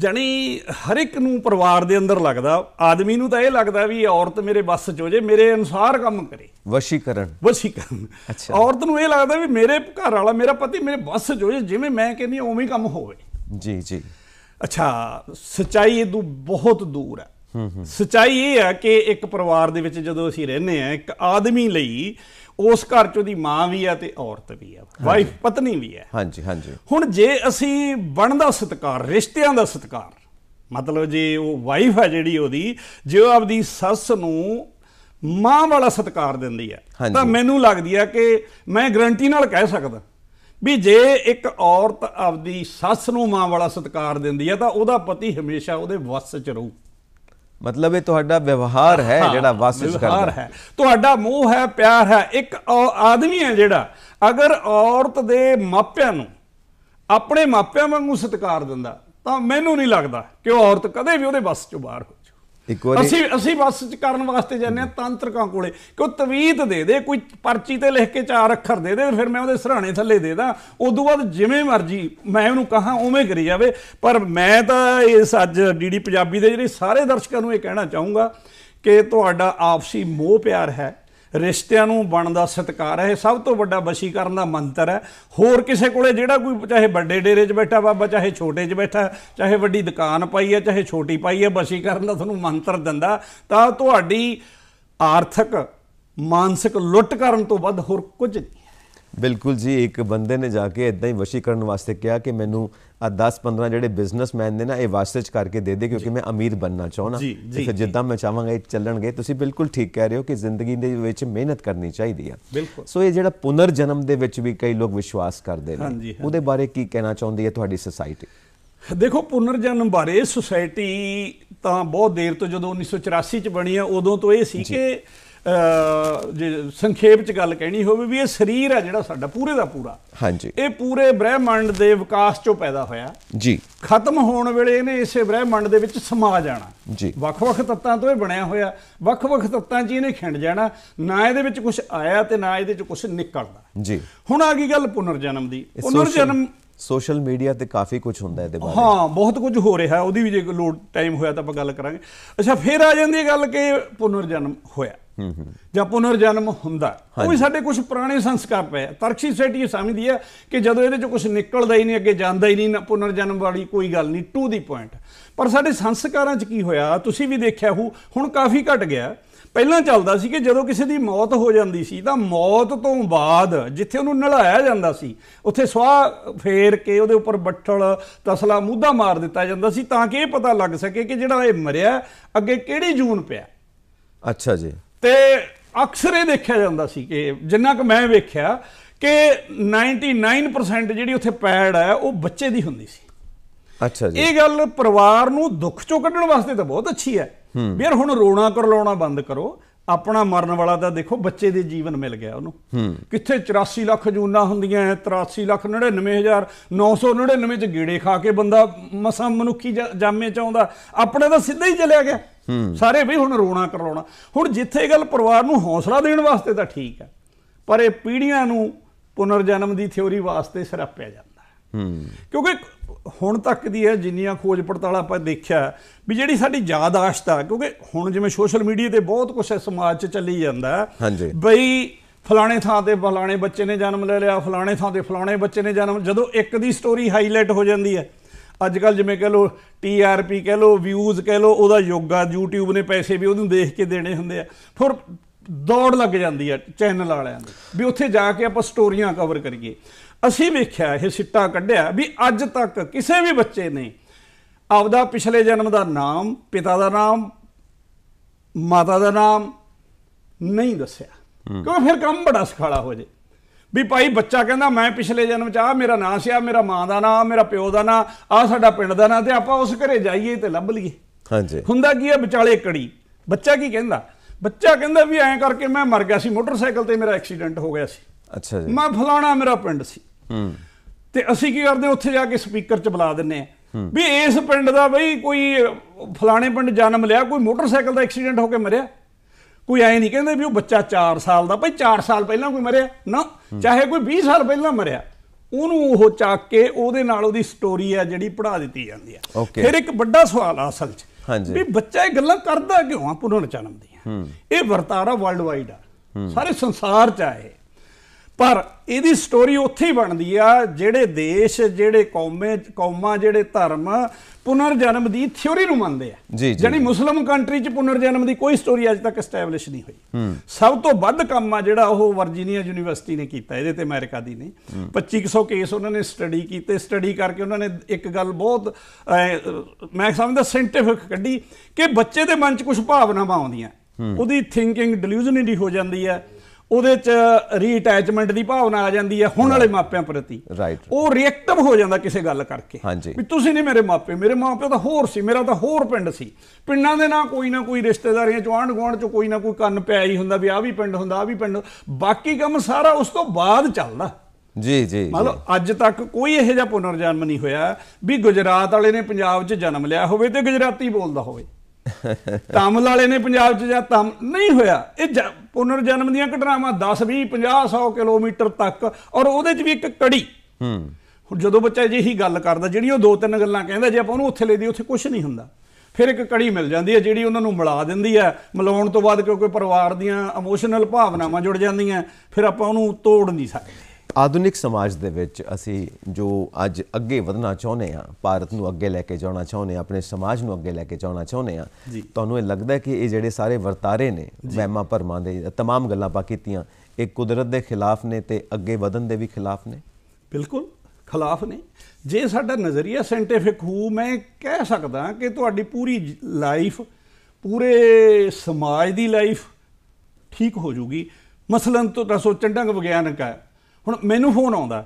ਜਣੀ ਹਰ ਇੱਕ ਨੂੰ ਪਰਿਵਾਰ ਦੇ ਅੰਦਰ ਲੱਗਦਾ ਆਦਮੀ ਨੂੰ ਤਾਂ ਇਹ ਲੱਗਦਾ ਵੀ ਔਰਤ ਮੇਰੇ ਬਸ ਚ ਹੋ ਜੇ ਮੇਰੇ ਅਨੁਸਾਰ ਕੰਮ ਕਰੇ ਵਸ਼ੀਕਰਨ ਵਸ਼ੀਕਰਨ ਅੱਛਾ ਔਰਤ ਨੂੰ ਇਹ ਲੱਗਦਾ ਵੀ ਮੇਰੇ ਘਰ ਵਾਲਾ ਮੇਰਾ ਪਤੀ ਮੇਰੇ ਬਸ ਚ ਹੋ ਜੇ ਜਿਵੇਂ ਮੈਂ ਕਹਿੰਦੀ ਉਵੇਂ ਕੰਮ ਹੋਵੇ ਜੀ ਜੀ ਅੱਛਾ ਸਚਾਈ ਇਹ ਤੋਂ ਬਹੁਤ ਦੂਰ ਹੈ ਸਚਾਈ ਇਹ ਹੈ ਕਿ ਇੱਕ ਪਰਿਵਾਰ ਦੇ ਵਿੱਚ ਜਦੋਂ ਅਸੀਂ ਰਹਿੰਦੇ ਆ ਇੱਕ ਆਦਮੀ ਲਈ ਉਸ ਘਰ ਚ ਉਹਦੀ ਮਾਂ ਵੀ ਆ ਤੇ ਔਰਤ ਵੀ ਆ ਵਾਈਫ ਪਤਨੀ ਵੀ ਆ ਹਾਂਜੀ ਹਾਂਜੀ ਹੁਣ ਜੇ ਅਸੀਂ ਬਣਦਾ ਸਤਕਾਰ ਰਿਸ਼ਤਿਆਂ ਦਾ ਸਤਕਾਰ ਮਤਲਬ ਜੇ ਉਹ ਵਾਈਫ ਆ ਜਿਹੜੀ ਉਹਦੀ ਜੇ ਉਹ ਆਪਦੀ ਸੱਸ ਨੂੰ ਮਾਂ ਵਾਲਾ ਸਤਕਾਰ ਦਿੰਦੀ ਆ ਤਾਂ ਮੈਨੂੰ ਲੱਗਦੀ ਆ ਕਿ ਮੈਂ ਗਰੰਟੀ ਨਾਲ ਕਹਿ ਸਕਦਾ ਵੀ ਜੇ ਇੱਕ ਔਰਤ ਆਪਦੀ ਸੱਸ ਨੂੰ ਮਾਂ ਵਾਲਾ ਸਤਕਾਰ ਦਿੰਦੀ ਆ ਤਾਂ ਉਹਦਾ ਪਤੀ ਹਮੇਸ਼ਾ ਉਹਦੇ ਵਸ ਚ ਰਹੂ ਮਤਲਬ ਇਹ ਤੁਹਾਡਾ ਵਿਵਹਾਰ ਹੈ ਜਿਹੜਾ ਵਾਸਿਸ ਕਰਦਾ ਹੈ ਤੁਹਾਡਾ ਮੂਹ ਹੈ ਪਿਆਰ ਹੈ ਇੱਕ ਆਦਮੀ ਹੈ ਜਿਹੜਾ ਅਗਰ ਔਰਤ ਦੇ ਮਾਪਿਆਂ ਨੂੰ ਆਪਣੇ ਮਾਪਿਆਂ ਵਾਂਗੂ ਸਤਿਕਾਰ ਦਿੰਦਾ ਤਾਂ ਮੈਨੂੰ ਨਹੀਂ ਲੱਗਦਾ ਕਿ ਉਹ ਔਰਤ ਕਦੇ ਵੀ ਉਹਦੇ ਵੱਸ ਚੋਂ ਬਾਹਰ ਹੋ ਇੱਕ ਵਾਰੀ ਅਸੀਂ ਅਸੀਂ ਬਸ ਚ ਕਰਨ ਵਾਸਤੇ ਜਾਂਦੇ ਆ ਤੰਤਰਕਾਂ ਕੋਲੇ ਕਿ ਉਹ ਤਵੀਤ ਦੇ ਦੇ ਕੋਈ ਪਰਚੀ ਤੇ ਲਿਖ ਕੇ ਚਾਰ ਅੱਖਰ ਦੇ ਦੇ ਫਿਰ ਮੈਂ ਉਹਦੇ ਸਹਰਾਣੇ ਥੱਲੇ ਦੇ ਦਾਂ ਉਦੋਂ ਬਾਅਦ ਜਿਵੇਂ ਮਰਜੀ ਮੈਂ ਉਹਨੂੰ ਕਹਾ ਉਵੇਂ ਕਰੀ ਜਾਵੇ ਪਰ ਮੈਂ ਤਾਂ ਇਸ ਅੱਜ ਡੀਡੀ ਪੰਜਾਬੀ ਦੇ ਜਿਹੜੇ ਸਾਰੇ ਦਰਸ਼ਕਾਂ ਨੂੰ ਇਹ ਕਹਿਣਾ ਚਾਹੂੰਗਾ ਕਿ ਤੁਹਾਡਾ ਆਪਸੀ ਮੋਹ ਪਿਆਰ ਹੈ ਰਿਸ਼ਤਿਆਂ ਨੂੰ ਬਣਦਾ ਸਤਕਾਰ ਹੈ ਇਹ ਸਭ ਤੋਂ ਵੱਡਾ ਬਸ਼ੀਕਰਨ ਦਾ ਮੰਤਰ ਹੈ ਹੋਰ ਕਿਸੇ ਕੋਲੇ ਜਿਹੜਾ ਕੋਈ ਚਾਹੇ ਵੱਡੇ ਡੇਰੇ 'ਚ ਬੈਠਾ ਬਾਬਾ ਚਾਹੇ ਛੋਟੇ 'ਚ ਬੈਠਾ ਚਾਹੇ ਵੱਡੀ ਦੁਕਾਨ ਪਾਈ ਹੈ ਚਾਹੇ ਛੋਟੀ ਪਾਈ ਹੈ ਬਸ਼ੀਕਰਨ ਦਾ ਤੁਹਾਨੂੰ ਮੰਤਰ ਦਿੰਦਾ ਤਾਂ ਤੁਹਾਡੀ ਆਰਥਿਕ ਮਾਨਸਿਕ ਲੁੱਟ ਕਰਨ ਤੋਂ ਵੱਧ ਹੋਰ ਕੁਝ ਨਹੀਂ ਬਿਲਕੁਲ ਜੀ ਇੱਕ ਬੰਦੇ ਨੇ ਜਾ ਕੇ ਇਦਾਂ ਹੀ ਵਸ਼ੀਕਰਨ ਵਾਸਤੇ ਕਿਹਾ ਕਿ ਮੈਨੂੰ ਆ 10-15 ਜਿਹੜੇ ਬਿਜ਼ਨਸਮੈਨ ਨੇ ਨਾ ਇਹ ਵਾਸਤੇ ਚ ਕਰਕੇ ਦੇ ਦੇ ਕਿਉਂਕਿ ਮੈਂ ਅਮੀਰ ਬੰਨਣਾ ਚਾਹਣਾ ਤੇ ਜਿੱਦਾਂ ਮੈਂ ਚਾਹਾਂਗਾ ਇਹ ਚੱਲਣਗੇ ਤੁਸੀਂ ਬਿਲਕੁਲ ਠੀਕ ਕਹਿ ਰਹੇ ਹੋ ਕਿ ਜ਼ਿੰਦਗੀ ਦੇ ਵਿੱਚ ਮਿਹਨਤ ਕਰਨੀ ਚਾਹੀਦੀ ਆ ਸੋ ਇਹ ਜਿਹੜਾ ਪੁਨਰ ਜਨਮ ਦੇ ਵਿੱਚ ਵੀ ਕਈ ਲੋਕ ਵਿਸ਼ਵਾਸ ਕਰਦੇ ਨੇ ਉਹਦੇ ਬਾਰੇ ਕੀ ਕਹਿਣਾ ਚਾਹੁੰਦੀ ਹੈ ਤੁਹਾਡੀ ਸੋਸਾਇਟੀ ਦੇਖੋ ਪੁਨਰ ਜਨਮ ਬਾਰੇ ਸੋਸਾਇਟੀ ਤਾਂ ਬਹੁਤ ਦੇਰ ਤੋਂ ਜਦੋਂ 1984 ਚ ਬਣੀ ਆ ਉਦੋਂ ਤੋਂ ਇਹ ਸੀ ਕਿ ਜੇ ਸੰਖੇਪ ਚ ਗੱਲ ਕਹਿਣੀ ਹੋਵੇ ਵੀ ਇਹ ਸਰੀਰ ਆ ਜਿਹੜਾ ਸਾਡਾ ਪੂਰੇ ਦਾ ਪੂਰਾ ਹਾਂਜੀ ਇਹ ਪੂਰੇ ਬ੍ਰਹਿਮੰਡ ਦੇ ਵਿਕਾਸ ਚੋਂ ਪੈਦਾ ਹੋਇਆ ਜੀ ਖਤਮ ਹੋਣ ਵੇਲੇ ਇਹਨੇ ਇਸੇ ਬ੍ਰਹਿਮੰਡ ਦੇ ਵਿੱਚ ਸਮਾ ਜਾਣਾ ਜੀ ਵੱਖ-ਵੱਖ ਤੱਤਾਂ ਤੋਂ ਇਹ ਬਣਿਆ ਹੋਇਆ ਵੱਖ-ਵੱਖ ਤੱਤਾਂ 'ਚ ਇਹਨੇ ਖਿੰਡ ਜਾਣਾ ਨਾ ਇਹਦੇ ਵਿੱਚ ਕੁਝ ਆਇਆ ਤੇ ਨਾ ਇਹਦੇ 'ਚ ਕੁਝ ਨਿਕਲਦਾ ਜੀ ਹੁਣ ਆ ਗਈ ਗੱਲ ਪੁਨਰ ਜਨਮ ਦੀ ਪੁਨਰ ਜਨਮ ਸੋਸ਼ਲ ਮੀਡੀਆ ਤੇ ਕਾਫੀ ਕੁਝ ਹੁੰਦਾ ਇਹਦੇ ਬਾਰੇ ਹਾਂ ਬਹੁਤ ਕੁਝ ਹੋ ਰਿਹਾ ਉਹਦੀ ਵੀ ਜੇ ਲੋਡ ਟਾਈਮ ਹੋਇਆ ਤਾਂ ਆਪਾਂ ਗੱਲ ਕਰਾਂਗੇ ਅੱਛਾ ਫੇਰ ਆ ਜਾਂਦੀ ਹੈ ਗੱਲ ਕਿ ਪੁਨਰ ਜਨਮ ਹੋਇਆ ਜਾਂ ਪੁਨਰ ਜਨਮ ਹੁੰਦਾ ਉਹ ਵੀ ਸਾਡੇ ਕੁਝ ਪੁਰਾਣੇ ਸੰਸਕਾਰ ਪਏ ਤਰਕਸ਼ੀ ਸੇਟੀ ਇਹ ਸਮਝਦੀ ਹੈ ਕਿ ਜਦੋਂ ਇਹਦੇ ਚ ਕੁਝ ਨਿਕਲਦਾ ਹੀ ਨਹੀਂ ਅੱਗੇ ਜਾਂਦਾ ਹੀ ਨਹੀਂ ਪੁਨਰ ਜਨਮ ਵਾਲੀ ਕੋਈ ਗੱਲ ਨਹੀਂ ਟੂ ਦੀ ਪੁਆਇੰਟ ਪਰ ਸਾਡੇ ਸੰਸਕਾਰਾਂ ਚ ਕੀ ਹੋਇਆ ਤੁਸੀਂ ਵੀ ਦੇਖਿਆ ਹੋ ਹੁਣ ਕਾਫੀ ਘਟ ਗਿਆ ਪਹਿਲਾਂ ਚੱਲਦਾ ਸੀ ਕਿ ਜਦੋਂ ਕਿਸੇ ਦੀ ਮੌਤ ਹੋ ਜਾਂਦੀ ਸੀ ਤਾਂ ਮੌਤ ਤੋਂ ਬਾਅਦ ਜਿੱਥੇ ਉਹਨੂੰ ਨਲਾਇਆ ਜਾਂਦਾ ਸੀ ਉੱਥੇ ਸਵਾਹ ਫੇਰ ਕੇ ਉਹਦੇ ਉੱਪਰ ਬੱਠਲ ਤਸਲਾ ਮੂਧਾ ਮਾਰ ਦਿੱਤਾ ਜਾਂਦਾ ਸੀ ਤਾਂ ਕਿ ਇਹ ਪਤਾ ਲੱਗ ਸਕੇ ਕਿ ਜਿਹੜਾ ਇਹ ਮਰਿਆ ਅੱਗੇ ਕਿਹੜੀ ਜੂਨ ਪਿਆ ਅੱਛਾ ਜੀ ਤੇ ਅਕਸਰ ਇਹ ਦੇਖਿਆ ਜਾਂਦਾ ਸੀ ਕਿ ਜਿੰਨਾ ਕਿ ਮੈਂ ਵੇਖਿਆ ਕਿ 99% ਜਿਹੜੀ ਉੱਥੇ ਪੈੜ ਹੈ ਉਹ ਬੱਚੇ ਦੀ ਹੁੰਦੀ ਸੀ ਅੱਛਾ ਜੀ ਇਹ ਗੱਲ ਪਰਿਵਾਰ ਨੂੰ ਦੁੱਖ ਚੋਂ ਕੱਢਣ ਵਾਸਤੇ ਤਾਂ ਬਹੁਤ ਅੱਛੀ ਹੈ ਵੀਰ ਹੁਣ ਰੋਣਾ ਕਰ ਲਾਉਣਾ ਬੰਦ ਕਰੋ ਆਪਣਾ ਮਰਨ ਵਾਲਾ ਤਾਂ ਦੇਖੋ ਬੱਚੇ ਦੇ ਜੀਵਨ ਮਿਲ ਗਿਆ ਉਹਨੂੰ ਕਿੱਥੇ 84 ਲੱਖ ਜੂਨਾ ਹੁੰਦੀਆਂ 83 ਲੱਖ 99000 999 ਚ ਗੇੜੇ ਖਾ ਕੇ ਬੰਦਾ ਮਸਾ ਮਨੁੱਖੀ ਜਾਮੇ ਚ ਆਉਂਦਾ ਆਪਣੇ ਤਾਂ ਸਿੱਧਾ ਹੀ ਚਲਿਆ ਗਿਆ ਸਾਰੇ ਵੀ ਹੁਣ ਰੋਣਾ ਕਰਾਉਣਾ ਹੁਣ ਜਿੱਥੇ ਗੱਲ ਪਰਿਵਾਰ ਨੂੰ ਹੌਸਲਾ ਦੇਣ ਵਾਸਤੇ ਤਾਂ ਠੀਕ ਹੈ ਪਰ ਇਹ ਪੀੜ੍ਹੀਆਂ ਨੂੰ ਪੁਨਰਜਨਮ ਦੀ ਥਿਉਰੀ ਵਾਸਤੇ ਸਰਾਪਿਆ ਜਾਂਦਾ ਹੈ ਕਿਉਂਕਿ ਹੁਣ ਤੱਕ ਦੀ ਹੈ ਜਿੰਨੀਆਂ ਖੋਜ ਪੜਤਾਲ ਆਪਾਂ ਦੇਖਿਆ ਵੀ ਜਿਹੜੀ ਸਾਡੀ ਯਾਦਾਸ਼ਤ ਆ ਕਿਉਂਕਿ ਹੁਣ ਜਿਵੇਂ ਸੋਸ਼ਲ ਮੀਡੀਆ ਤੇ ਬਹੁਤ ਕੁਝ ਸਮਾਜ 'ਚ ਚੱਲੀ ਜਾਂਦਾ ਬਈ ਫਲਾਣੇ ਥਾਂ ਤੇ ਫਲਾਣੇ ਬੱਚੇ ਨੇ ਜਨਮ ਲੈ ਲਿਆ ਫਲਾਣੇ ਥਾਂ ਤੇ ਫਲਾਣੇ ਬੱਚੇ ਨੇ ਜਨਮ ਜਦੋਂ ਇੱਕ ਦੀ ਸਟੋਰੀ ਹਾਈਲਾਈਟ ਹੋ ਜਾਂਦੀ ਹੈ ਅੱਜ ਕੱਲ ਜਿਵੇਂ ਕਹ ਲੋ ਟੀਆਰਪੀ ਕਹ ਲੋ ਵਿਊਜ਼ ਕਹ ਲੋ ਉਹਦਾ ਯੋਗਾ YouTube ਨੇ ਪੈਸੇ ਵੀ ਉਹਨੂੰ ਦੇਖ ਕੇ ਦੇਣੇ ਹੁੰਦੇ ਆ ਫਿਰ ਦੌੜ ਲੱਗ ਜਾਂਦੀ ਹੈ ਚੈਨਲ ਵਾਲਿਆਂ ਦੀ ਵੀ ਉੱਥੇ ਜਾ ਕੇ ਆਪਾਂ ਸਟੋਰੀਆਂ ਕਵਰ ਕਰੀਏ ਅਸੀਂ ਵੇਖਿਆ ਇਹ ਸਿੱਟਾ ਕੱਢਿਆ ਵੀ ਅੱਜ ਤੱਕ ਕਿਸੇ ਵੀ ਬੱਚੇ ਨੇ ਆਪਦਾ ਪਿਛਲੇ ਜਨਮ ਦਾ ਨਾਮ ਪਿਤਾ ਦਾ ਨਾਮ ਮਾਤਾ ਦਾ ਨਾਮ ਨਹੀਂ ਦੱਸਿਆ ਕਿਉਂ ਫਿਰ ਕੰਮ ਬੜਾ ਸਖਾਲਾ ਹੋ ਜੇ ਵੀ ਭਾਈ ਬੱਚਾ ਕਹਿੰਦਾ ਮੈਂ ਪਿਛਲੇ ਜਨਮ ਚ ਆ ਮੇਰਾ ਨਾਂ ਸਿਆ ਮੇਰਾ ਮਾਂ ਦਾ ਨਾਂ ਮੇਰਾ ਪਿਓ ਦਾ ਨਾਂ ਆ ਸਾਡਾ ਪਿੰਡ ਦਾ ਨਾਂ ਤੇ ਆਪਾਂ ਉਸ ਘਰੇ ਜਾਈਏ ਤੇ ਲੱਭ ਲਈਏ ਹਾਂਜੀ ਹੁੰਦਾ ਕੀ ਹੈ ਵਿਚਾਲੇ ਕੜੀ ਬੱਚਾ ਕੀ ਕਹਿੰਦਾ ਬੱਚਾ ਕਹਿੰਦਾ ਵੀ ਐਂ ਕਰਕੇ ਮੈਂ ਮਰ ਗਿਆ ਸੀ ਮੋਟਰਸਾਈਕਲ ਤੇ ਮੇਰਾ ਐਕਸੀਡੈਂਟ ਹੋ ਗਿਆ ਸੀ ਅੱਛਾ ਜੀ ਮੈਂ ਫਲਾਣਾ ਮੇਰਾ ਪਿੰਡ ਸੀ ਹੂੰ ਤੇ ਅਸੀਂ ਕੀ ਕਰਦੇ ਉੱਥੇ ਜਾ ਕੇ ਸਪੀਕਰ 'ਚ ਬੁਲਾ ਦਿੰਨੇ ਆ ਵੀ ਇਸ ਪਿੰਡ ਦਾ ਬਈ ਕੋਈ ਫਲਾਣੇ ਪਿੰਡ ਜਨਮ ਲਿਆ ਕੋਈ ਮੋਟਰਸਾਈਕਲ ਦਾ ਐਕਸੀਡੈਂਟ ਹੋ ਕੇ ਮਰਿਆ ਕੋਈ ਐ ਨਹੀਂ ਕਹਿੰਦੇ ਵੀ ਉਹ ਬੱਚਾ 4 ਸਾਲ ਦਾ ਬਈ 4 ਸਾਲ ਪਹਿਲਾਂ ਕੋਈ ਮਰਿਆ ਨਾ ਚਾਹੇ ਕੋਈ 20 ਸਾਲ ਪਹਿਲਾਂ ਮਰਿਆ ਉਹਨੂੰ ਉਹ ਚੱਕ ਕੇ ਉਹਦੇ ਨਾਲ ਉਹਦੀ ਸਟੋਰੀ ਆ ਜਿਹੜੀ ਪੜਾ ਦਿੱਤੀ ਜਾਂਦੀ ਆ ਫਿਰ ਇੱਕ ਵੱਡਾ ਸਵਾਲ ਆ ਅਸਲ 'ਚ ਵੀ ਬੱਚਾ ਇਹ ਗੱਲਾਂ ਕਰਦਾ ਕਿਉਂ ਆ ਪੁਨਰ ਜਨਮ ਦੀਆਂ ਇਹ ਵਰਤਾਰਾ ਵਰਲਡ ਵਾਈਡ ਆ ਸਾਰੇ ਸੰਸਾਰ 'ਚ ਆਏ ਪਰ ਇਹਦੀ ਸਟੋਰੀ ਉੱਥੇ ਹੀ ਬਣਦੀ ਆ ਜਿਹੜੇ ਦੇਸ਼ ਜਿਹੜੇ ਕੌਮੇ ਕੌਮਾਂ ਜਿਹੜੇ ਧਰਮ ਪੁਨਰ ਜਨਮ ਦੀ ਥਿਉਰੀ ਨੂੰ ਮੰਨਦੇ ਆ ਜਾਨੀ ਮੁਸਲਮ ਕੰਟਰੀ ਚ ਪੁਨਰ ਜਨਮ ਦੀ ਕੋਈ ਸਟੋਰੀ ਅਜੇ ਤੱਕ ਐਸਟੈਬਲਿਸ਼ ਨਹੀਂ ਹੋਈ ਸਭ ਤੋਂ ਵੱਧ ਕੰਮ ਆ ਜਿਹੜਾ ਉਹ ਵਰਜੀਨੀਆ ਯੂਨੀਵਰਸਿਟੀ ਨੇ ਕੀਤਾ ਇਹਦੇ ਤੇ ਅਮਰੀਕਾ ਦੀ ਨੇ 2500 ਕੇਸ ਉਹਨਾਂ ਨੇ ਸਟੱਡੀ ਕੀਤੇ ਸਟੱਡੀ ਕਰਕੇ ਉਹਨਾਂ ਨੇ ਇੱਕ ਗੱਲ ਬਹੁਤ ਮੈਂ ਸਮਝਦਾ ਸਾਇੰਟਿਫਿਕ ਕੱਢੀ ਕਿ ਬੱਚੇ ਦੇ ਮਨ ਚ ਕੁਝ ਭਾਵਨਾਵਾਂ ਆਉਂਦੀਆਂ ਉਹਦੀ ਥਿੰਕਿੰਗ ਡਿਲੂਜ਼ਨਰੀ ਹੋ ਜਾਂਦੀ ਹੈ ਉਹਦੇ ਚ ਰੀਅਟੈਚਮੈਂਟ ਦੀ ਭਾਵਨਾ ਆ ਜਾਂਦੀ ਹੈ ਹੁਣ ਵਾਲੇ ਮਾਪਿਆਂ ਪ੍ਰਤੀ ਰਾਈਟ ਉਹ ਰਿਐਕਟਿਵ ਹੋ ਜਾਂਦਾ ਕਿਸੇ ਗੱਲ ਕਰਕੇ ਵੀ ਤੁਸੀਂ ਨਹੀਂ ਮੇਰੇ ਮਾਪੇ ਮੇਰੇ ਮਾਪੇ ਤਾਂ ਹੋਰ ਸੀ ਮੇਰਾ ਤਾਂ ਹੋਰ ਪਿੰਡ ਸੀ ਪਿੰਡਾਂ ਦੇ ਨਾਲ ਕੋਈ ਨਾ ਕੋਈ ਰਿਸ਼ਤੇਦਾਰੀਆਂ ਚ ਆਂਢ ਗੁਆਂਢ ਚ ਕੋਈ ਨਾ ਕੋਈ ਕੰਨ ਪਿਆ ਹੀ ਹੁੰਦਾ ਵੀ ਆ ਵੀ ਪਿੰਡ ਹੁੰਦਾ ਆ ਵੀ ਪਿੰਡ ਬਾਕੀ ਕੰਮ ਸਾਰਾ ਉਸ ਤੋਂ ਬਾਅਦ ਚੱਲਦਾ ਜੀ ਜੀ ਮਤਲਬ ਅੱਜ ਤੱਕ ਕੋਈ ਇਹੋ ਜਿਹਾ ਪੁਨਰਜਨਮ ਨਹੀਂ ਹੋਇਆ ਵੀ ਗੁਜਰਾਤ ਵਾਲੇ ਨੇ ਪੰਜਾਬ 'ਚ ਜਨਮ ਲਿਆ ਹੋਵੇ ਤੇ ਗੁਜਰਾਤੀ ਬੋਲਦਾ ਹੋਵੇ ਤਾਮਿਲ ਵਾਲੇ ਨੇ ਪੰਜਾਬ 'ਚ ਜਾਂ ਤਾਮ ਨਹੀਂ ਹੋਇਆ ਇਹ ਪੁਨਰ ਜਨਮ ਦੀਆਂ ਘਟਨਾਵਾਂ 10 20 50 100 ਕਿਲੋਮੀਟਰ ਤੱਕ ਔਰ ਉਹਦੇ 'ਚ ਵੀ ਇੱਕ ਕੜੀ ਹੂੰ ਹੁਣ ਜਦੋਂ ਬੱਚਾ ਇਹੀ ਗੱਲ ਕਰਦਾ ਜਿਹੜੀ ਉਹ ਦੋ ਤਿੰਨ ਗੱਲਾਂ ਕਹਿੰਦਾ ਜੇ ਆਪਾਂ ਉਹਨੂੰ ਉੱਥੇ ਲੈ ਦੀ ਉੱਥੇ ਕੁਝ ਨਹੀਂ ਹੁੰਦਾ ਫਿਰ ਇੱਕ ਕੜੀ ਮਿਲ ਜਾਂਦੀ ਹੈ ਜਿਹੜੀ ਉਹਨਾਂ ਨੂੰ ਮਿਲਾ ਦਿੰਦੀ ਹੈ ਮਿਲਾਉਣ ਤੋਂ ਬਾਅਦ ਕਿਉਂਕਿ ਪਰਿਵਾਰ ਦੀਆਂ ਇਮੋਸ਼ਨਲ ਭਾਵਨਾਵਾਂ ਜੁੜ ਜਾਂਦੀਆਂ ਫਿਰ ਆਪਾਂ ਉਹਨੂੰ ਤੋੜ ਨਹੀਂ ਸਕਦੇ ਆਧੁਨਿਕ ਸਮਾਜ ਦੇ ਵਿੱਚ ਅਸੀਂ ਜੋ ਅੱਜ ਅੱਗੇ ਵਧਣਾ ਚਾਹੁੰਦੇ ਆ ਭਾਰਤ ਨੂੰ ਅੱਗੇ ਲੈ ਕੇ ਜਾਣਾ ਚਾਹੁੰਦੇ ਆ ਆਪਣੇ ਸਮਾਜ ਨੂੰ ਅੱਗੇ ਲੈ ਕੇ ਜਾਣਾ ਚਾਹੁੰਦੇ ਆ ਤੁਹਾਨੂੰ ਇਹ ਲੱਗਦਾ ਕਿ ਇਹ ਜਿਹੜੇ ਸਾਰੇ ਵਰਤਾਰੇ ਨੇ ਵਹਿਮਾਂ ਭਰਮਾਂ ਦੇ तमाम ਗੱਲਾਂ ਪਾ ਕੀਤੀਆਂ ਇਹ ਕੁਦਰਤ ਦੇ ਖਿਲਾਫ ਨੇ ਤੇ ਅੱਗੇ ਵਧਣ ਦੇ ਵੀ ਖਿਲਾਫ ਨੇ ਬਿਲਕੁਲ ਖਿਲਾਫ ਨੇ ਜੇ ਸਾਡਾ ਨਜ਼ਰੀਆ ਸੈਂਟੀਫਿਕ ਹੋ ਮੈਂ ਕਹਿ ਸਕਦਾ ਕਿ ਤੁਹਾਡੀ ਪੂਰੀ ਲਾਈਫ ਪੂਰੇ ਸਮਾਜ ਦੀ ਲਾਈਫ ਠੀਕ ਹੋ ਜੂਗੀ ਮਸਲਨ ਤੋਂ ਦੱਸੋ ਚੰਡੰਗ ਵਿਗਿਆਨਕ ਹੈ ਹੁਣ ਮੈਨੂੰ ਫੋਨ ਆਉਂਦਾ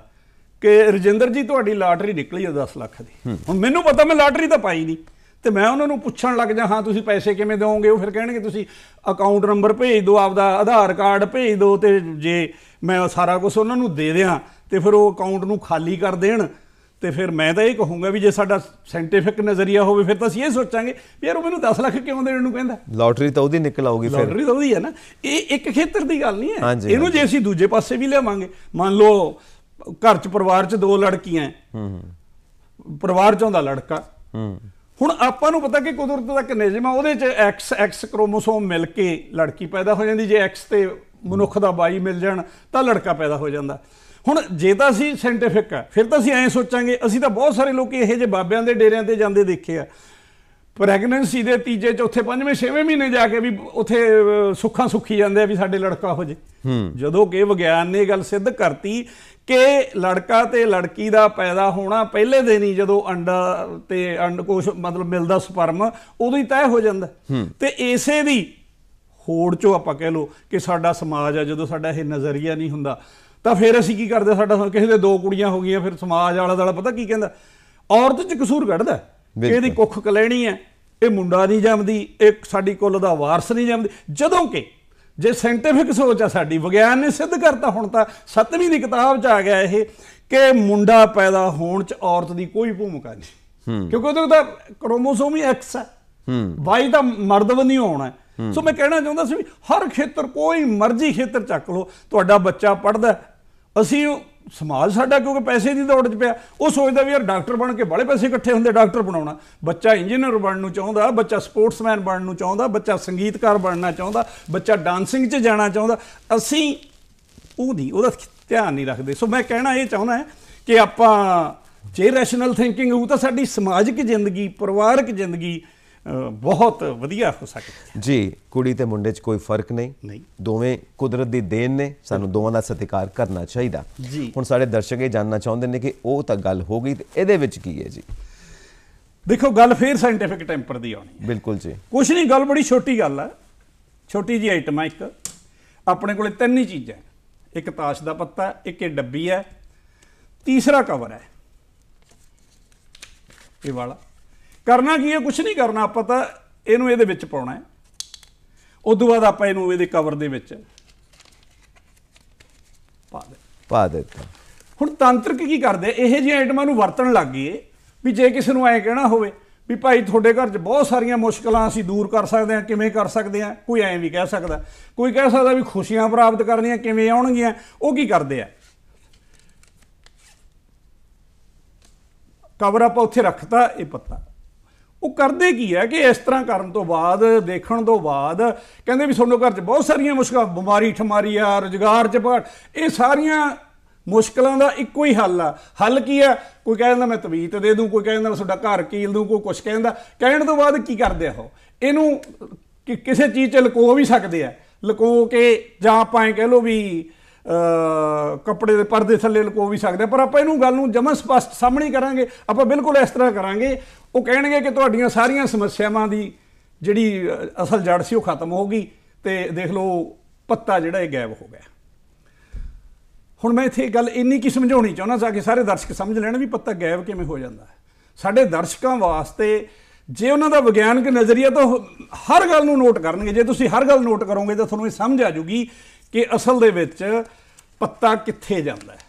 ਕਿ ਰਜਿੰਦਰ ਜੀ ਤੁਹਾਡੀ ਲਾਟਰੀ ਨਿਕਲੀ ਹੈ 10 ਲੱਖ ਦੀ ਹੁਣ ਮੈਨੂੰ ਪਤਾ ਮੈਂ ਲਾਟਰੀ ਤਾਂ ਪਾਈ ਨਹੀਂ ਤੇ ਮੈਂ ਉਹਨਾਂ ਨੂੰ ਪੁੱਛਣ ਲੱਗ ਜਾ ਹਾਂ ਤੁਸੀਂ ਪੈਸੇ ਕਿਵੇਂ ਦੇਵੋਗੇ ਉਹ ਫਿਰ ਕਹਿਣਗੇ ਤੁਸੀਂ ਅਕਾਊਂਟ ਨੰਬਰ ਭੇਜ ਦਿਓ ਆਪਦਾ ਆਧਾਰ ਕਾਰਡ ਭੇਜ ਦਿਓ ਤੇ ਜੇ ਮੈਂ ਸਾਰਾ ਕੁਝ ਉਹਨਾਂ ਨੂੰ ਦੇ ਦਿਆਂ ਤੇ ਫਿਰ ਉਹ ਅਕਾਊਂਟ ਨੂੰ ਖਾਲੀ ਕਰ ਦੇਣ ਤੇ ਫਿਰ ਮੈਂ ਤਾਂ ਇਹ ਕਹੂੰਗਾ ਵੀ ਜੇ ਸਾਡਾ ਸੈਂਟੀਫਿਕ ਨਜ਼ਰੀਆ ਹੋਵੇ ਫਿਰ ਤਾਂ ਅਸੀਂ ਇਹ ਸੋਚਾਂਗੇ ਵੀ ਯਾਰ ਉਹ ਮੈਨੂੰ 10 ਲੱਖ ਕਿਉਂ ਦੇਣ ਨੂੰ ਕਹਿੰਦਾ ਲਾਟਰੀ ਤਾਂ ਉਹਦੀ ਨਿਕਲ ਆਉਗੀ ਫਿਰ ਲਾਟਰੀ ਤਾਂ ਉਹਦੀ ਹੈ ਨਾ ਇਹ ਇੱਕ ਖੇਤਰ ਦੀ ਗੱਲ ਨਹੀਂ ਹੈ ਇਹਨੂੰ ਜੇ ਅਸੀਂ ਦੂਜੇ ਪਾਸੇ ਵੀ ਲਿਆਵਾਂਗੇ ਮੰਨ ਲਓ ਘਰ 'ਚ ਪਰਿਵਾਰ 'ਚ ਦੋ ਲੜਕੀਆਂ ਹੂੰ ਪਰਿਵਾਰ 'ਚੋਂ ਦਾ ਲੜਕਾ ਹੂੰ ਹੁਣ ਆਪਾਂ ਨੂੰ ਪਤਾ ਕਿ ਕੁਦਰਤ ਦਾ ਕਨੇਜਮ ਆ ਉਹਦੇ 'ਚ ਐਕਸ ਐਕਸ ਕ੍ਰੋਮੋਸੋਮ ਮਿਲ ਕੇ ਲੜਕੀ ਪੈਦਾ ਹੋ ਜਾਂਦੀ ਜੇ ਐਕਸ ਤੇ ਮਨੁੱਖ ਦਾ ਬਾਈ ਮਿਲ ਜਾਣ ਤਾਂ ਲੜਕਾ ਪੈਦਾ ਹੋ ਜਾਂਦਾ ਹੁਣ ਜੇ ਤਾਂ ਅਸੀਂ ਸੈਂਟੀਫਿਕ ਆ ਫਿਰ ਤਾਂ ਅਸੀਂ ਐਂ ਸੋਚਾਂਗੇ ਅਸੀਂ ਤਾਂ ਬਹੁਤ ਸਾਰੇ ਲੋਕੀ ਇਹੋ ਜਿਹੇ ਬਾਬਿਆਂ ਦੇ ਡੇਰਿਆਂ ਤੇ ਜਾਂਦੇ ਦੇਖੇ ਆ ਪ੍ਰੈਗਨੈਂਸੀ ਦੇ ਤੀਜੇ ਚੌਥੇ ਪੰਜਵੇਂ ਛੇਵੇਂ ਮਹੀਨੇ ਜਾ ਕੇ ਵੀ ਉੱਥੇ ਸੁੱਖਾਂ ਸੁੱਖੀ ਜਾਂਦੇ ਆ ਵੀ ਸਾਡੇ ਲੜਕਾ ਹੋ ਜੇ ਜਦੋਂ ਕਿ ਵਿਗਿਆਨ ਨੇ ਗੱਲ ਸਿੱਧ ਕਰਤੀ ਕਿ ਲੜਕਾ ਤੇ ਲੜਕੀ ਦਾ ਪੈਦਾ ਹੋਣਾ ਪਹਿਲੇ ਦਿਨ ਹੀ ਜਦੋਂ ਅੰਡਾ ਤੇ ਅੰਡਕੋਸ਼ ਮਤਲਬ ਮਿਲਦਾ ਸਪਰਮ ਉਦੋਂ ਹੀ ਤੈਅ ਹੋ ਜਾਂਦਾ ਤੇ ਇਸੇ ਦੀ ਹੋੜ ਚੋਂ ਆਪਾਂ ਕਹਿ ਲੋ ਕਿ ਸਾਡਾ ਸਮਾਜ ਆ ਜਦੋਂ ਸਾਡਾ ਇਹ ਨਜ਼ਰੀਆ ਨਹੀਂ ਹੁੰਦਾ ਤਾਂ ਫਿਰ ਅਸੀਂ ਕੀ ਕਰਦੇ ਸਾਡਾ ਕਿਸੇ ਦੇ ਦੋ ਕੁੜੀਆਂ ਹੋ ਗਈਆਂ ਫਿਰ ਸਮਾਜ ਵਾਲਾ ਦਾਲਾ ਪਤਾ ਕੀ ਕਹਿੰਦਾ ਔਰਤ 'ਚ ਕਸੂਰ ਕੱਢਦਾ ਇਹਦੀ ਕੁੱਖ ਕਲੈਣੀ ਹੈ ਇਹ ਮੁੰਡਾ ਨਹੀਂ ਜੰਮਦੀ ਇਹ ਸਾਡੀ ਕੁੱਲ ਦਾ ਵਾਰਸ ਨਹੀਂ ਜੰਮਦੀ ਜਦੋਂ ਕਿ ਜੇ ਸੈਂਟੀਫਿਕ ਸੋਚ ਆ ਸਾਡੀ ਵਿਗਿਆਨ ਨੇ ਸਿੱਧ ਕਰਤਾ ਹੁਣ ਤਾਂ 7ਵੀਂ ਦੀ ਕਿਤਾਬ 'ਚ ਆ ਗਿਆ ਇਹ ਕਿ ਮੁੰਡਾ ਪੈਦਾ ਹੋਣ 'ਚ ਔਰਤ ਦੀ ਕੋਈ ਭੂਮਿਕਾ ਨਹੀਂ ਕਿਉਂਕਿ ਉਹਦਾ ਤਾਂ ਕ੍ਰੋਮੋਸੋਮ ਹੀ ਐਕਸ ਹੈ ਵਾਈ ਤਾਂ ਮਰਦ ਨਹੀਂ ਹੋਣਾ ਸੋ ਮੈਂ ਕਹਿਣਾ ਚਾਹੁੰਦਾ ਸੀ ਹਰ ਖੇਤਰ ਕੋਈ ਮਰਜ਼ੀ ਖੇਤਰ ਚੱਕ ਲਓ ਤੁਹਾਡਾ ਬੱਚਾ ਪੜਦਾ ਅਸੀਂ ਸਮਾਜ ਸਾਡਾ ਕਿਉਂਕਿ ਪੈਸੇ ਦੀ ਦੌੜ 'ਚ ਪਿਆ ਉਹ ਸੋਚਦਾ ਵੀ ਯਾਰ ਡਾਕਟਰ ਬਣ ਕੇ ਬੜੇ ਪੈਸੇ ਇਕੱਠੇ ਹੁੰਦੇ ਡਾਕਟਰ ਬਣਾਉਣਾ ਬੱਚਾ ਇੰਜੀਨੀਅਰ ਬਣਨ ਨੂੰ ਚਾਹੁੰਦਾ ਬੱਚਾ ਸਪੋਰਟਸਮੈਨ ਬਣਨ ਨੂੰ ਚਾਹੁੰਦਾ ਬੱਚਾ ਸੰਗੀਤਕਾਰ ਬਣਨਾ ਚਾਹੁੰਦਾ ਬੱਚਾ ਡਾਂਸਿੰਗ 'ਚ ਜਾਣਾ ਚਾਹੁੰਦਾ ਅਸੀਂ ਉਹਦੀ ਉਹਦਾ ਧਿਆਨ ਨਹੀਂ ਰੱਖਦੇ ਸੋ ਮੈਂ ਕਹਿਣਾ ਇਹ ਚਾਹੁੰਦਾ ਕਿ ਆਪਾਂ ਜੇ ਰੈਸ਼ਨਲ ਥਿੰਕਿੰਗ ਹੋਊ ਤਾਂ ਸਾਡੀ ਸਮਾਜਿਕ ਜ਼ਿੰਦਗੀ ਪਰਿਵਾਰਕ ਜ਼ਿੰਦਗੀ ਬਹੁਤ ਵਧੀਆ ਹੋ ਸਕਦਾ ਜੀ ਕੁੜੀ ਤੇ ਮੁੰਡੇ 'ਚ ਕੋਈ ਫਰਕ ਨਹੀਂ ਦੋਵੇਂ ਕੁਦਰਤ ਦੀ ਦੇਣ ਨੇ ਸਾਨੂੰ ਦੋਵਾਂ ਦਾ ਸਤਿਕਾਰ ਕਰਨਾ ਚਾਹੀਦਾ ਜੀ ਹੁਣ ਸਾਡੇ ਦਰਸ਼ਕ ਇਹ ਜਾਨਣਾ ਚਾਹੁੰਦੇ ਨੇ ਕਿ ਉਹ ਤਾਂ ਗੱਲ ਹੋ ਗਈ ਤੇ ਇਹਦੇ ਵਿੱਚ ਕੀ ਹੈ ਜੀ ਦੇਖੋ ਗੱਲ ਫੇਰ ਸਾਇੰਟਿਫਿਕ ਟੈਂਪਰ ਦੀ ਆਉਣੀ ਹੈ ਬਿਲਕੁਲ ਜੀ ਕੁਝ ਨਹੀਂ ਗੱਲ ਬੜੀ ਛੋਟੀ ਗੱਲ ਹੈ ਛੋਟੀ ਜੀ ਆਈਟਮ ਹੈ ਇੱਕ ਆਪਣੇ ਕੋਲੇ ਤਿੰਨ ਹੀ ਚੀਜ਼ਾਂ ਇੱਕ ਤਾਸ਼ ਦਾ ਪੱਤਾ ਇੱਕ ਇਹ ਡੱਬੀ ਹੈ ਤੀਸਰਾ ਕਵਰ ਹੈ ਇਹ ਵਾਲਾ ਕਰਨਾ ਕੀ ਹੈ ਕੁਝ ਨਹੀਂ ਕਰਨਾ ਆਪਾਂ ਤਾਂ ਇਹਨੂੰ ਇਹਦੇ ਵਿੱਚ ਪਾਉਣਾ ਹੈ ਉਦੋਂ ਬਾਅਦ ਆਪਾਂ ਇਹਨੂੰ ਇਹਦੇ ਕਵਰ ਦੇ ਵਿੱਚ ਪਾ ਦੇ ਪਾ ਦਿੱਤਾ ਹੁਣ ਤੰਤਰਿਕ ਕੀ ਕਰਦੇ ਇਹ ਜਿਹੇ ਆਈਟਮਾਂ ਨੂੰ ਵਰਤਣ ਲੱਗ ਗਏ ਵੀ ਜੇ ਕਿਸੇ ਨੂੰ ਐ ਕਹਿਣਾ ਹੋਵੇ ਵੀ ਭਾਈ ਤੁਹਾਡੇ ਘਰ 'ਚ ਬਹੁਤ ਸਾਰੀਆਂ ਮੁਸ਼ਕਲਾਂ ਅਸੀਂ ਦੂਰ ਕਰ ਸਕਦੇ ਹਾਂ ਕਿਵੇਂ ਕਰ ਸਕਦੇ ਹਾਂ ਕੋਈ ਐਂ ਵੀ ਕਹਿ ਸਕਦਾ ਕੋਈ ਕਹਿ ਸਕਦਾ ਵੀ ਖੁਸ਼ੀਆਂ ਪ੍ਰਾਪਤ ਕਰਨੀਆਂ ਕਿਵੇਂ ਆਉਣਗੀਆਂ ਉਹ ਕੀ ਕਰਦੇ ਆ ਕਵਰ ਆਪਾਂ ਉੱਥੇ ਰੱਖਤਾ ਇਹ ਪੱਤਾ ਉਹ ਕਰਦੇ ਕੀ ਹੈ ਕਿ ਇਸ ਤਰ੍ਹਾਂ ਕਰਨ ਤੋਂ ਬਾਅਦ ਦੇਖਣ ਤੋਂ ਬਾਅਦ ਕਹਿੰਦੇ ਵੀ ਤੁਹਾਨੂੰ ਘਰ 'ਚ ਬਹੁਤ ਸਾਰੀਆਂ ਮੁਸ਼ਕਲਾਂ ਬਿਮਾਰੀ ਠਮਾਰੀ ਆ ਰੁਜ਼ਗਾਰ 'ਚ ਘਾਟ ਇਹ ਸਾਰੀਆਂ ਮੁਸ਼ਕਲਾਂ ਦਾ ਇੱਕੋ ਹੀ ਹੱਲ ਆ ਹੱਲ ਕੀ ਆ ਕੋਈ ਕਹਿੰਦਾ ਮੈਂ ਤਵੀਤ ਦੇ ਦੂੰ ਕੋਈ ਕਹਿੰਦਾ ਮੈਂ ਤੁਹਾਡਾ ਘਰ ਕੀਲ ਦੂੰ ਕੋਈ ਕੁਝ ਕਹਿੰਦਾ ਕਹਿਣ ਤੋਂ ਬਾਅਦ ਕੀ ਕਰਦੇ ਆ ਉਹ ਇਹਨੂੰ ਕਿ ਕਿਸੇ ਚੀਜ਼ 'ਚ ਲਕੋ ਵੀ ਸਕਦੇ ਆ ਲਕੋ ਕੇ ਜਾਂ ਆਪਾਂ ਐ ਕਹਿ ਲੋ ਵੀ ਕੱਪੜੇ ਦੇ ਪਰਦੇ ਥੱਲੇ ਲਕੋ ਵੀ ਸਕਦੇ ਪਰ ਆਪਾਂ ਇਹਨੂੰ ਗੱਲ ਨੂੰ ਜਮਨ ਸਪਸ਼ਟ ਸਾਹਮਣੇ ਕਰਾਂਗੇ ਆਪਾਂ ਬਿਲਕੁਲ ਇਸ ਤਰ੍ਹਾਂ ਕਰਾਂਗੇ ਉਹ ਕਹਿਣਗੇ ਕਿ ਤੁਹਾਡੀਆਂ ਸਾਰੀਆਂ ਸਮੱਸਿਆਵਾਂ ਦੀ ਜਿਹੜੀ ਅਸਲ ਜੜ ਸੀ ਉਹ ਖਤਮ ਹੋ ਗਈ ਤੇ ਦੇਖ ਲਓ ਪੱਤਾ ਜਿਹੜਾ ਇਹ ਗਾਇਬ ਹੋ ਗਿਆ ਹੁਣ ਮੈਂ ਇੱਥੇ ਗੱਲ ਇੰਨੀ ਕੀ ਸਮਝਾਉਣੀ ਚਾਹੁੰਦਾ ਤਾਂ ਕਿ ਸਾਰੇ ਦਰਸ਼ਕ ਸਮਝ ਲੈਣ ਵੀ ਪੱਤਾ ਗਾਇਬ ਕਿਵੇਂ ਹੋ ਜਾਂਦਾ ਸਾਡੇ ਦਰਸ਼ਕਾਂ ਵਾਸਤੇ ਜੇ ਉਹਨਾਂ ਦਾ ਵਿਗਿਆਨਕ ਨਜ਼ਰੀਆ ਤਾਂ ਹਰ ਗੱਲ ਨੂੰ ਨੋਟ ਕਰਨਗੇ ਜੇ ਤੁਸੀਂ ਹਰ ਗੱਲ ਨੋਟ ਕਰੋਗੇ ਤਾਂ ਤੁਹਾਨੂੰ ਇਹ ਸਮਝ ਆ ਜੂਗੀ ਕਿ ਅਸਲ ਦੇ ਵਿੱਚ ਪੱਤਾ ਕਿੱਥੇ ਜਾਂਦਾ ਹੈ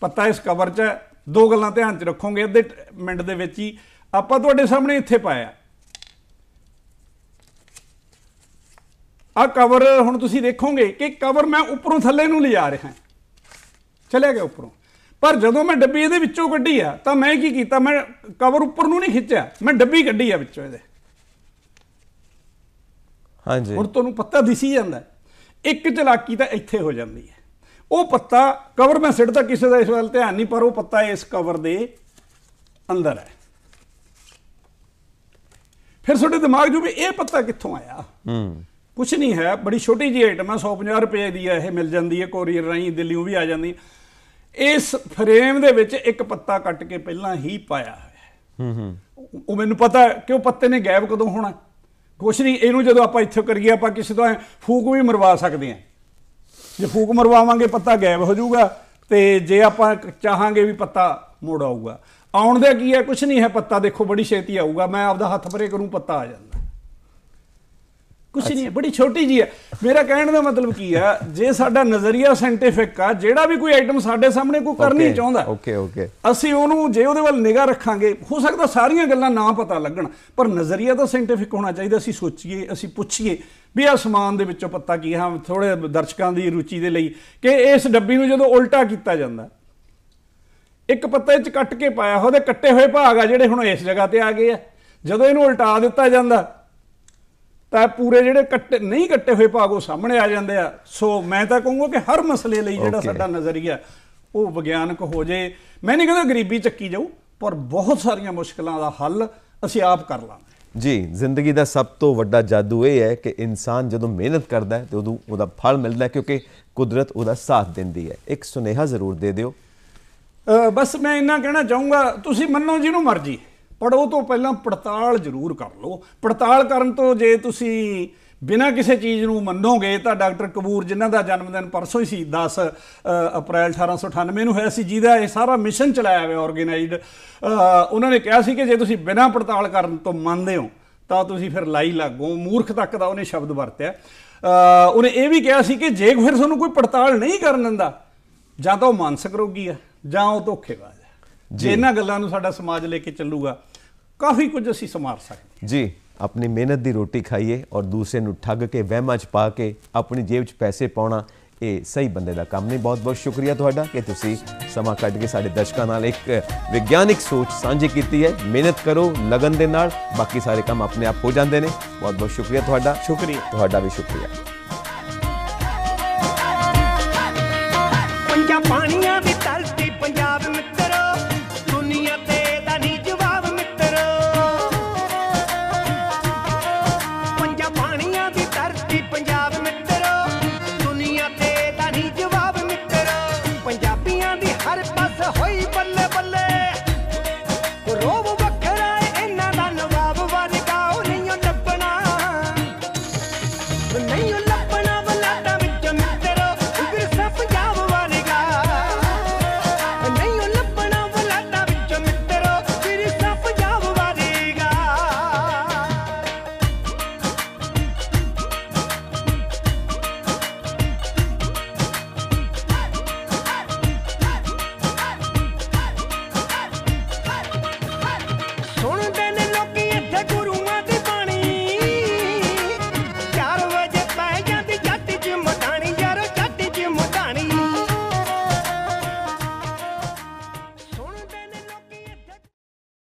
ਪੱਤਾ ਇਸ ਕਵਰ 'ਚ ਹੈ ਦੋ ਗੱਲਾਂ ਧਿਆਨ 'ਚ ਰੱਖੋਗੇ ਅੱਧੇ ਮਿੰਟ ਦੇ ਵਿੱਚ ਹੀ ਆਪਾਂ ਤੁਹਾਡੇ ਸਾਹਮਣੇ ਇੱਥੇ ਪਾਇਆ ਆ ਕਵਰ ਹੁਣ ਤੁਸੀਂ ਦੇਖੋਗੇ ਕਿ ਕਵਰ ਮੈਂ ਉੱਪਰੋਂ ਥੱਲੇ ਨੂੰ ਲਿਜਾ ਰਿਹਾ ਚਲਿਆ ਗਿਆ ਉੱਪਰੋਂ ਪਰ ਜਦੋਂ ਮੈਂ ਡੱਬੀ ਇਹਦੇ ਵਿੱਚੋਂ ਕੱਢੀ ਆ ਤਾਂ ਮੈਂ ਕੀ ਕੀਤਾ ਮੈਂ ਕਵਰ ਉੱਪਰ ਨੂੰ ਨਹੀਂ ਖਿੱਚਿਆ ਮੈਂ ਡੱਬੀ ਕੱਢੀ ਆ ਵਿੱਚੋਂ ਇਹਦੇ ਹਾਂਜੀ ਹੁਣ ਤੁਹਾਨੂੰ ਪਤਾ ਦਿਸੀ ਜਾਂਦਾ ਇੱਕ ਚਲਾਕੀ ਤਾਂ ਇੱਥੇ ਹੋ ਜਾਂਦੀ ਹੈ ਉਹ ਪੱਤਾ ਕਵਰ ਮੈਂ ਸਿੱਟਦਾ ਕਿਸੇ ਦਾ ਇਸ ਵੱਲ ਧਿਆਨ ਨਹੀਂ ਪਰ ਉਹ ਪੱਤਾ ਇਸ ਕਵਰ ਦੇ ਅੰਦਰ ਹੈ ਫਿਰ ਤੁਹਾਡੇ ਦਿਮਾਗ 'ਚ ਵੀ ਇਹ ਪੱਤਾ ਕਿੱਥੋਂ ਆਇਆ ਹੂੰ ਕੁਝ ਨਹੀਂ ਹੈ ਬੜੀ ਛੋਟੀ ਜੀ ਆਈਟਮ ਹੈ 150 ਰੁਪਏ ਦੀ ਹੈ ਇਹ ਮਿਲ ਜਾਂਦੀ ਹੈ ਕੋਰੀਅਰ ਰਾਹੀਂ ਦਿੱਲੀੋਂ ਵੀ ਆ ਜਾਂਦੀ ਇਸ ਫਰੇਮ ਦੇ ਵਿੱਚ ਇੱਕ ਪੱਤਾ ਕੱਟ ਕੇ ਪਹਿਲਾਂ ਹੀ ਪਾਇਆ ਹੈ ਹੂੰ ਹੂੰ ਉਹ ਮੈਨੂੰ ਪਤਾ ਕਿ ਉਹ ਪੱਤੇ ਨੇ ਗਾਇਬ ਕਦੋਂ ਹੋਣਾ ਕੁਛ ਨਹੀਂ ਇਹਨੂੰ ਜਦੋਂ ਆਪਾਂ ਇੱਥੇ ਕਰੀਏ ਆਪਾਂ ਕਿਸੇ ਤੋਂ ਫੂਕ ਵੀ ਮਰਵਾ ਸਕਦੇ ਹਾਂ ਜੇ ਫੂਕ ਮਰਵਾਵਾਂਗੇ ਪੱਤਾ ਗਾਇਬ ਹੋ ਜਾਊਗਾ ਤੇ ਜੇ ਆਪਾਂ ਚਾਹਾਂਗੇ ਵੀ ਪੱਤਾ ਮੋੜ ਆਊਗਾ ਆਉਣ ਦੇ ਕੀ ਹੈ ਕੁਝ ਨਹੀਂ ਹੈ ਪੱਤਾ ਦੇਖੋ ਬੜੀ ਛੇਤੀ ਆਊਗਾ ਮੈਂ ਆਪਦਾ ਹੱਥ ਪਰੇ ਕਰੂੰ ਪੱਤਾ ਆ ਜਾਂਦਾ ਕੁਛ ਨਹੀਂ ਹੈ ਬੜੀ ਛੋਟੀ ਜੀ ਹੈ ਮੇਰਾ ਕਹਿਣ ਦਾ ਮਤਲਬ ਕੀ ਹੈ ਜੇ ਸਾਡਾ ਨਜ਼ਰੀਆ ਸੈਂਟੀਫਿਕ ਆ ਜਿਹੜਾ ਵੀ ਕੋਈ ਆਈਟਮ ਸਾਡੇ ਸਾਹਮਣੇ ਕੋਈ ਕਰਨੀ ਚਾਹੁੰਦਾ ਓਕੇ ਓਕੇ ਅਸੀਂ ਉਹਨੂੰ ਜੇ ਉਹਦੇ ਵੱਲ ਨਿਗਾਹ ਰੱਖਾਂਗੇ ਹੋ ਸਕਦਾ ਸਾਰੀਆਂ ਗੱਲਾਂ ਨਾ ਪਤਾ ਲੱਗਣ ਪਰ ਨਜ਼ਰੀਆ ਤਾਂ ਸੈਂਟੀਫਿਕ ਹੋਣਾ ਚਾਹੀਦਾ ਅਸੀਂ ਸੋਚੀਏ ਅਸੀਂ ਪੁੱਛੀਏ ਵੀ ਸਮਾਨ ਦੇ ਵਿੱਚੋਂ ਪਤਾ ਕੀ ਹਾਂ ਥੋੜੇ ਦਰਸ਼ਕਾਂ ਦੀ ਰੁਚੀ ਦੇ ਲਈ ਕਿ ਇਸ ਡੱਬੀ ਨੂੰ ਜਦੋਂ ਉਲਟਾ ਕੀਤਾ ਜਾਂਦਾ ਇੱਕ ਪੱਤੇ 'ਚ ਕੱਟ ਕੇ ਪਾਇਆ ਉਹਦੇ ਕੱਟੇ ਹੋਏ ਭਾਗ ਆ ਜਿਹੜੇ ਹੁਣ ਇਸ ਜਗ੍ਹਾ ਤੇ ਆ ਗਏ ਆ ਜਦੋਂ ਇਹਨੂੰ ਉਲਟਾ ਦਿੱਤਾ ਜਾਂਦਾ ਤਾਂ ਪੂਰੇ ਜਿਹੜੇ ਕੱਟੇ ਨਹੀਂ ਕੱਟੇ ਹੋਏ ਭਾਗ ਉਹ ਸਾਹਮਣੇ ਆ ਜਾਂਦੇ ਆ ਸੋ ਮੈਂ ਤਾਂ ਕਹੂੰਗਾ ਕਿ ਹਰ ਮਸਲੇ ਲਈ ਜਿਹੜਾ ਸਾਡਾ ਨਜ਼ਰੀਆ ਉਹ ਵਿਗਿਆਨਕ ਹੋ ਜੇ ਮੈਂ ਨਹੀਂ ਕਹਿੰਦਾ ਗਰੀਬੀ ਚੱਕੀ ਜਾਊ ਪਰ ਬਹੁਤ ਸਾਰੀਆਂ ਮੁਸ਼ਕਲਾਂ ਦਾ ਹੱਲ ਅਸੀਂ ਆਪ ਕਰ ਲਾਂਗੇ ਜੀ ਜ਼ਿੰਦਗੀ ਦਾ ਸਭ ਤੋਂ ਵੱਡਾ ਜਾਦੂ ਇਹ ਹੈ ਕਿ ਇਨਸਾਨ ਜਦੋਂ ਮਿਹਨਤ ਕਰਦਾ ਹੈ ਤੇ ਉਦੋਂ ਉਹਦਾ ਫਲ ਮਿਲਦਾ ਹੈ ਕਿਉਂਕਿ ਕੁਦਰਤ ਉਹਦਾ ਸਾਥ ਦਿੰਦੀ ਹੈ ਇੱਕ ਸੁਨੇਹਾ ਜ਼ਰੂਰ ਦੇ ਦਿਓ ਬਸ ਮੈਂ ਇੰਨਾ ਕਹਿਣਾ ਚਾਹੂੰਗਾ ਤੁਸੀਂ ਮੰਨੋ ਜਿਹਨੂੰ ਮਰਜ਼ੀ ਪੜੋ ਤੋਂ ਪਹਿਲਾਂ ਪੜਤਾਲ ਜ਼ਰੂਰ ਕਰ ਲਓ ਪੜਤਾਲ ਕਰਨ ਤੋਂ ਜੇ ਤੁਸੀਂ ਬਿਨਾਂ ਕਿਸੇ ਚੀਜ਼ ਨੂੰ ਮੰਨੋਗੇ ਤਾਂ ਡਾਕਟਰ ਕਬੂਰ ਜਿਨ੍ਹਾਂ ਦਾ ਜਨਮ ਦਿਨ ਪਰਸੋਂ ਹੀ ਸੀ 10 ਅਪ੍ਰੈਲ 1898 ਨੂੰ ਹੋਇਆ ਸੀ ਜਿਹਦਾ ਇਹ ਸਾਰਾ ਮਿਸ਼ਨ ਚਲਾਇਆ ਹੋਇਆ ਆਰਗੇਨਾਈਜ਼ਡ ਉਹਨਾਂ ਨੇ ਕਿਹਾ ਸੀ ਕਿ ਜੇ ਤੁਸੀਂ ਬਿਨਾਂ ਪੜਤਾਲ ਕਰਨ ਤੋਂ ਮੰਨਦੇ ਹੋ ਤਾਂ ਤੁਸੀਂ ਫਿਰ ਲਾਈ ਲੱਗੋ ਮੂਰਖ ਤੱਕ ਦਾ ਉਹਨੇ ਸ਼ਬਦ ਵਰਤਿਆ ਉਹਨੇ ਇਹ ਵੀ ਕਿਹਾ ਸੀ ਕਿ ਜੇ ਫਿਰ ਤੁਹਾਨੂੰ ਕੋਈ ਪੜਤਾਲ ਨਹੀਂ ਕਰਨ ਦਿੰਦਾ ਜਾਂ ਤਾਂ ਉਹ ਮਾਨਸਿਕ ਰੋਗੀ ਆ ਜਾਂ ਉਹ ਧੋਖੇਬਾਜ਼ ਆ ਜੇ ਇਹਨਾਂ ਗੱਲਾਂ ਨੂੰ ਸਾਡਾ ਸਮਾਜ ਲੈ ਕੇ ਚੱਲੂਗਾ ਕਾਫੀ ਕੁਝ ਅਸੀਂ ਸਮਾਰ ਸਕਦੇ ਜੀ ਆਪਣੀ ਮਿਹਨਤ ਦੀ ਰੋਟੀ ਖਾਈਏ ਔਰ ਦੂਸਰੇ ਨੂੰ ਠੱਗ ਕੇ ਵਹਿਮਾਂ 'ਚ ਪਾ ਕੇ ਆਪਣੀ ਜੇਬ 'ਚ ਪੈਸੇ ਪਾਉਣਾ ਇਹ ਸਹੀ ਬੰਦੇ ਦਾ ਕੰਮ ਨਹੀਂ ਬਹੁਤ-ਬਹੁਤ ਸ਼ੁਕਰੀਆ ਤੁਹਾਡਾ ਕਿ ਤੁਸੀਂ ਸਮਾਂ ਕੱਢ ਕੇ ਸਾਡੇ ਦਰਸ਼ਕਾਂ ਨਾਲ ਇੱਕ ਵਿਗਿਆਨਿਕ ਸੋਚ ਸਾਂਝੀ ਕੀਤੀ ਹੈ ਮਿਹਨਤ ਕਰੋ ਲਗਨ ਦੇ ਨਾਲ ਬਾਕੀ ਸਾਰੇ ਕੰਮ ਆਪਣੇ ਆਪ ਹੋ ਜਾਂਦੇ ਨੇ ਬਹੁਤ-ਬਹੁਤ ਸ਼ੁਕਰੀਆ ਤੁਹਾਡਾ ਸ਼ੁਕਰੀਆ ਤੁਹਾਡਾ ਵੀ ਸ਼ੁਕਰੀਆ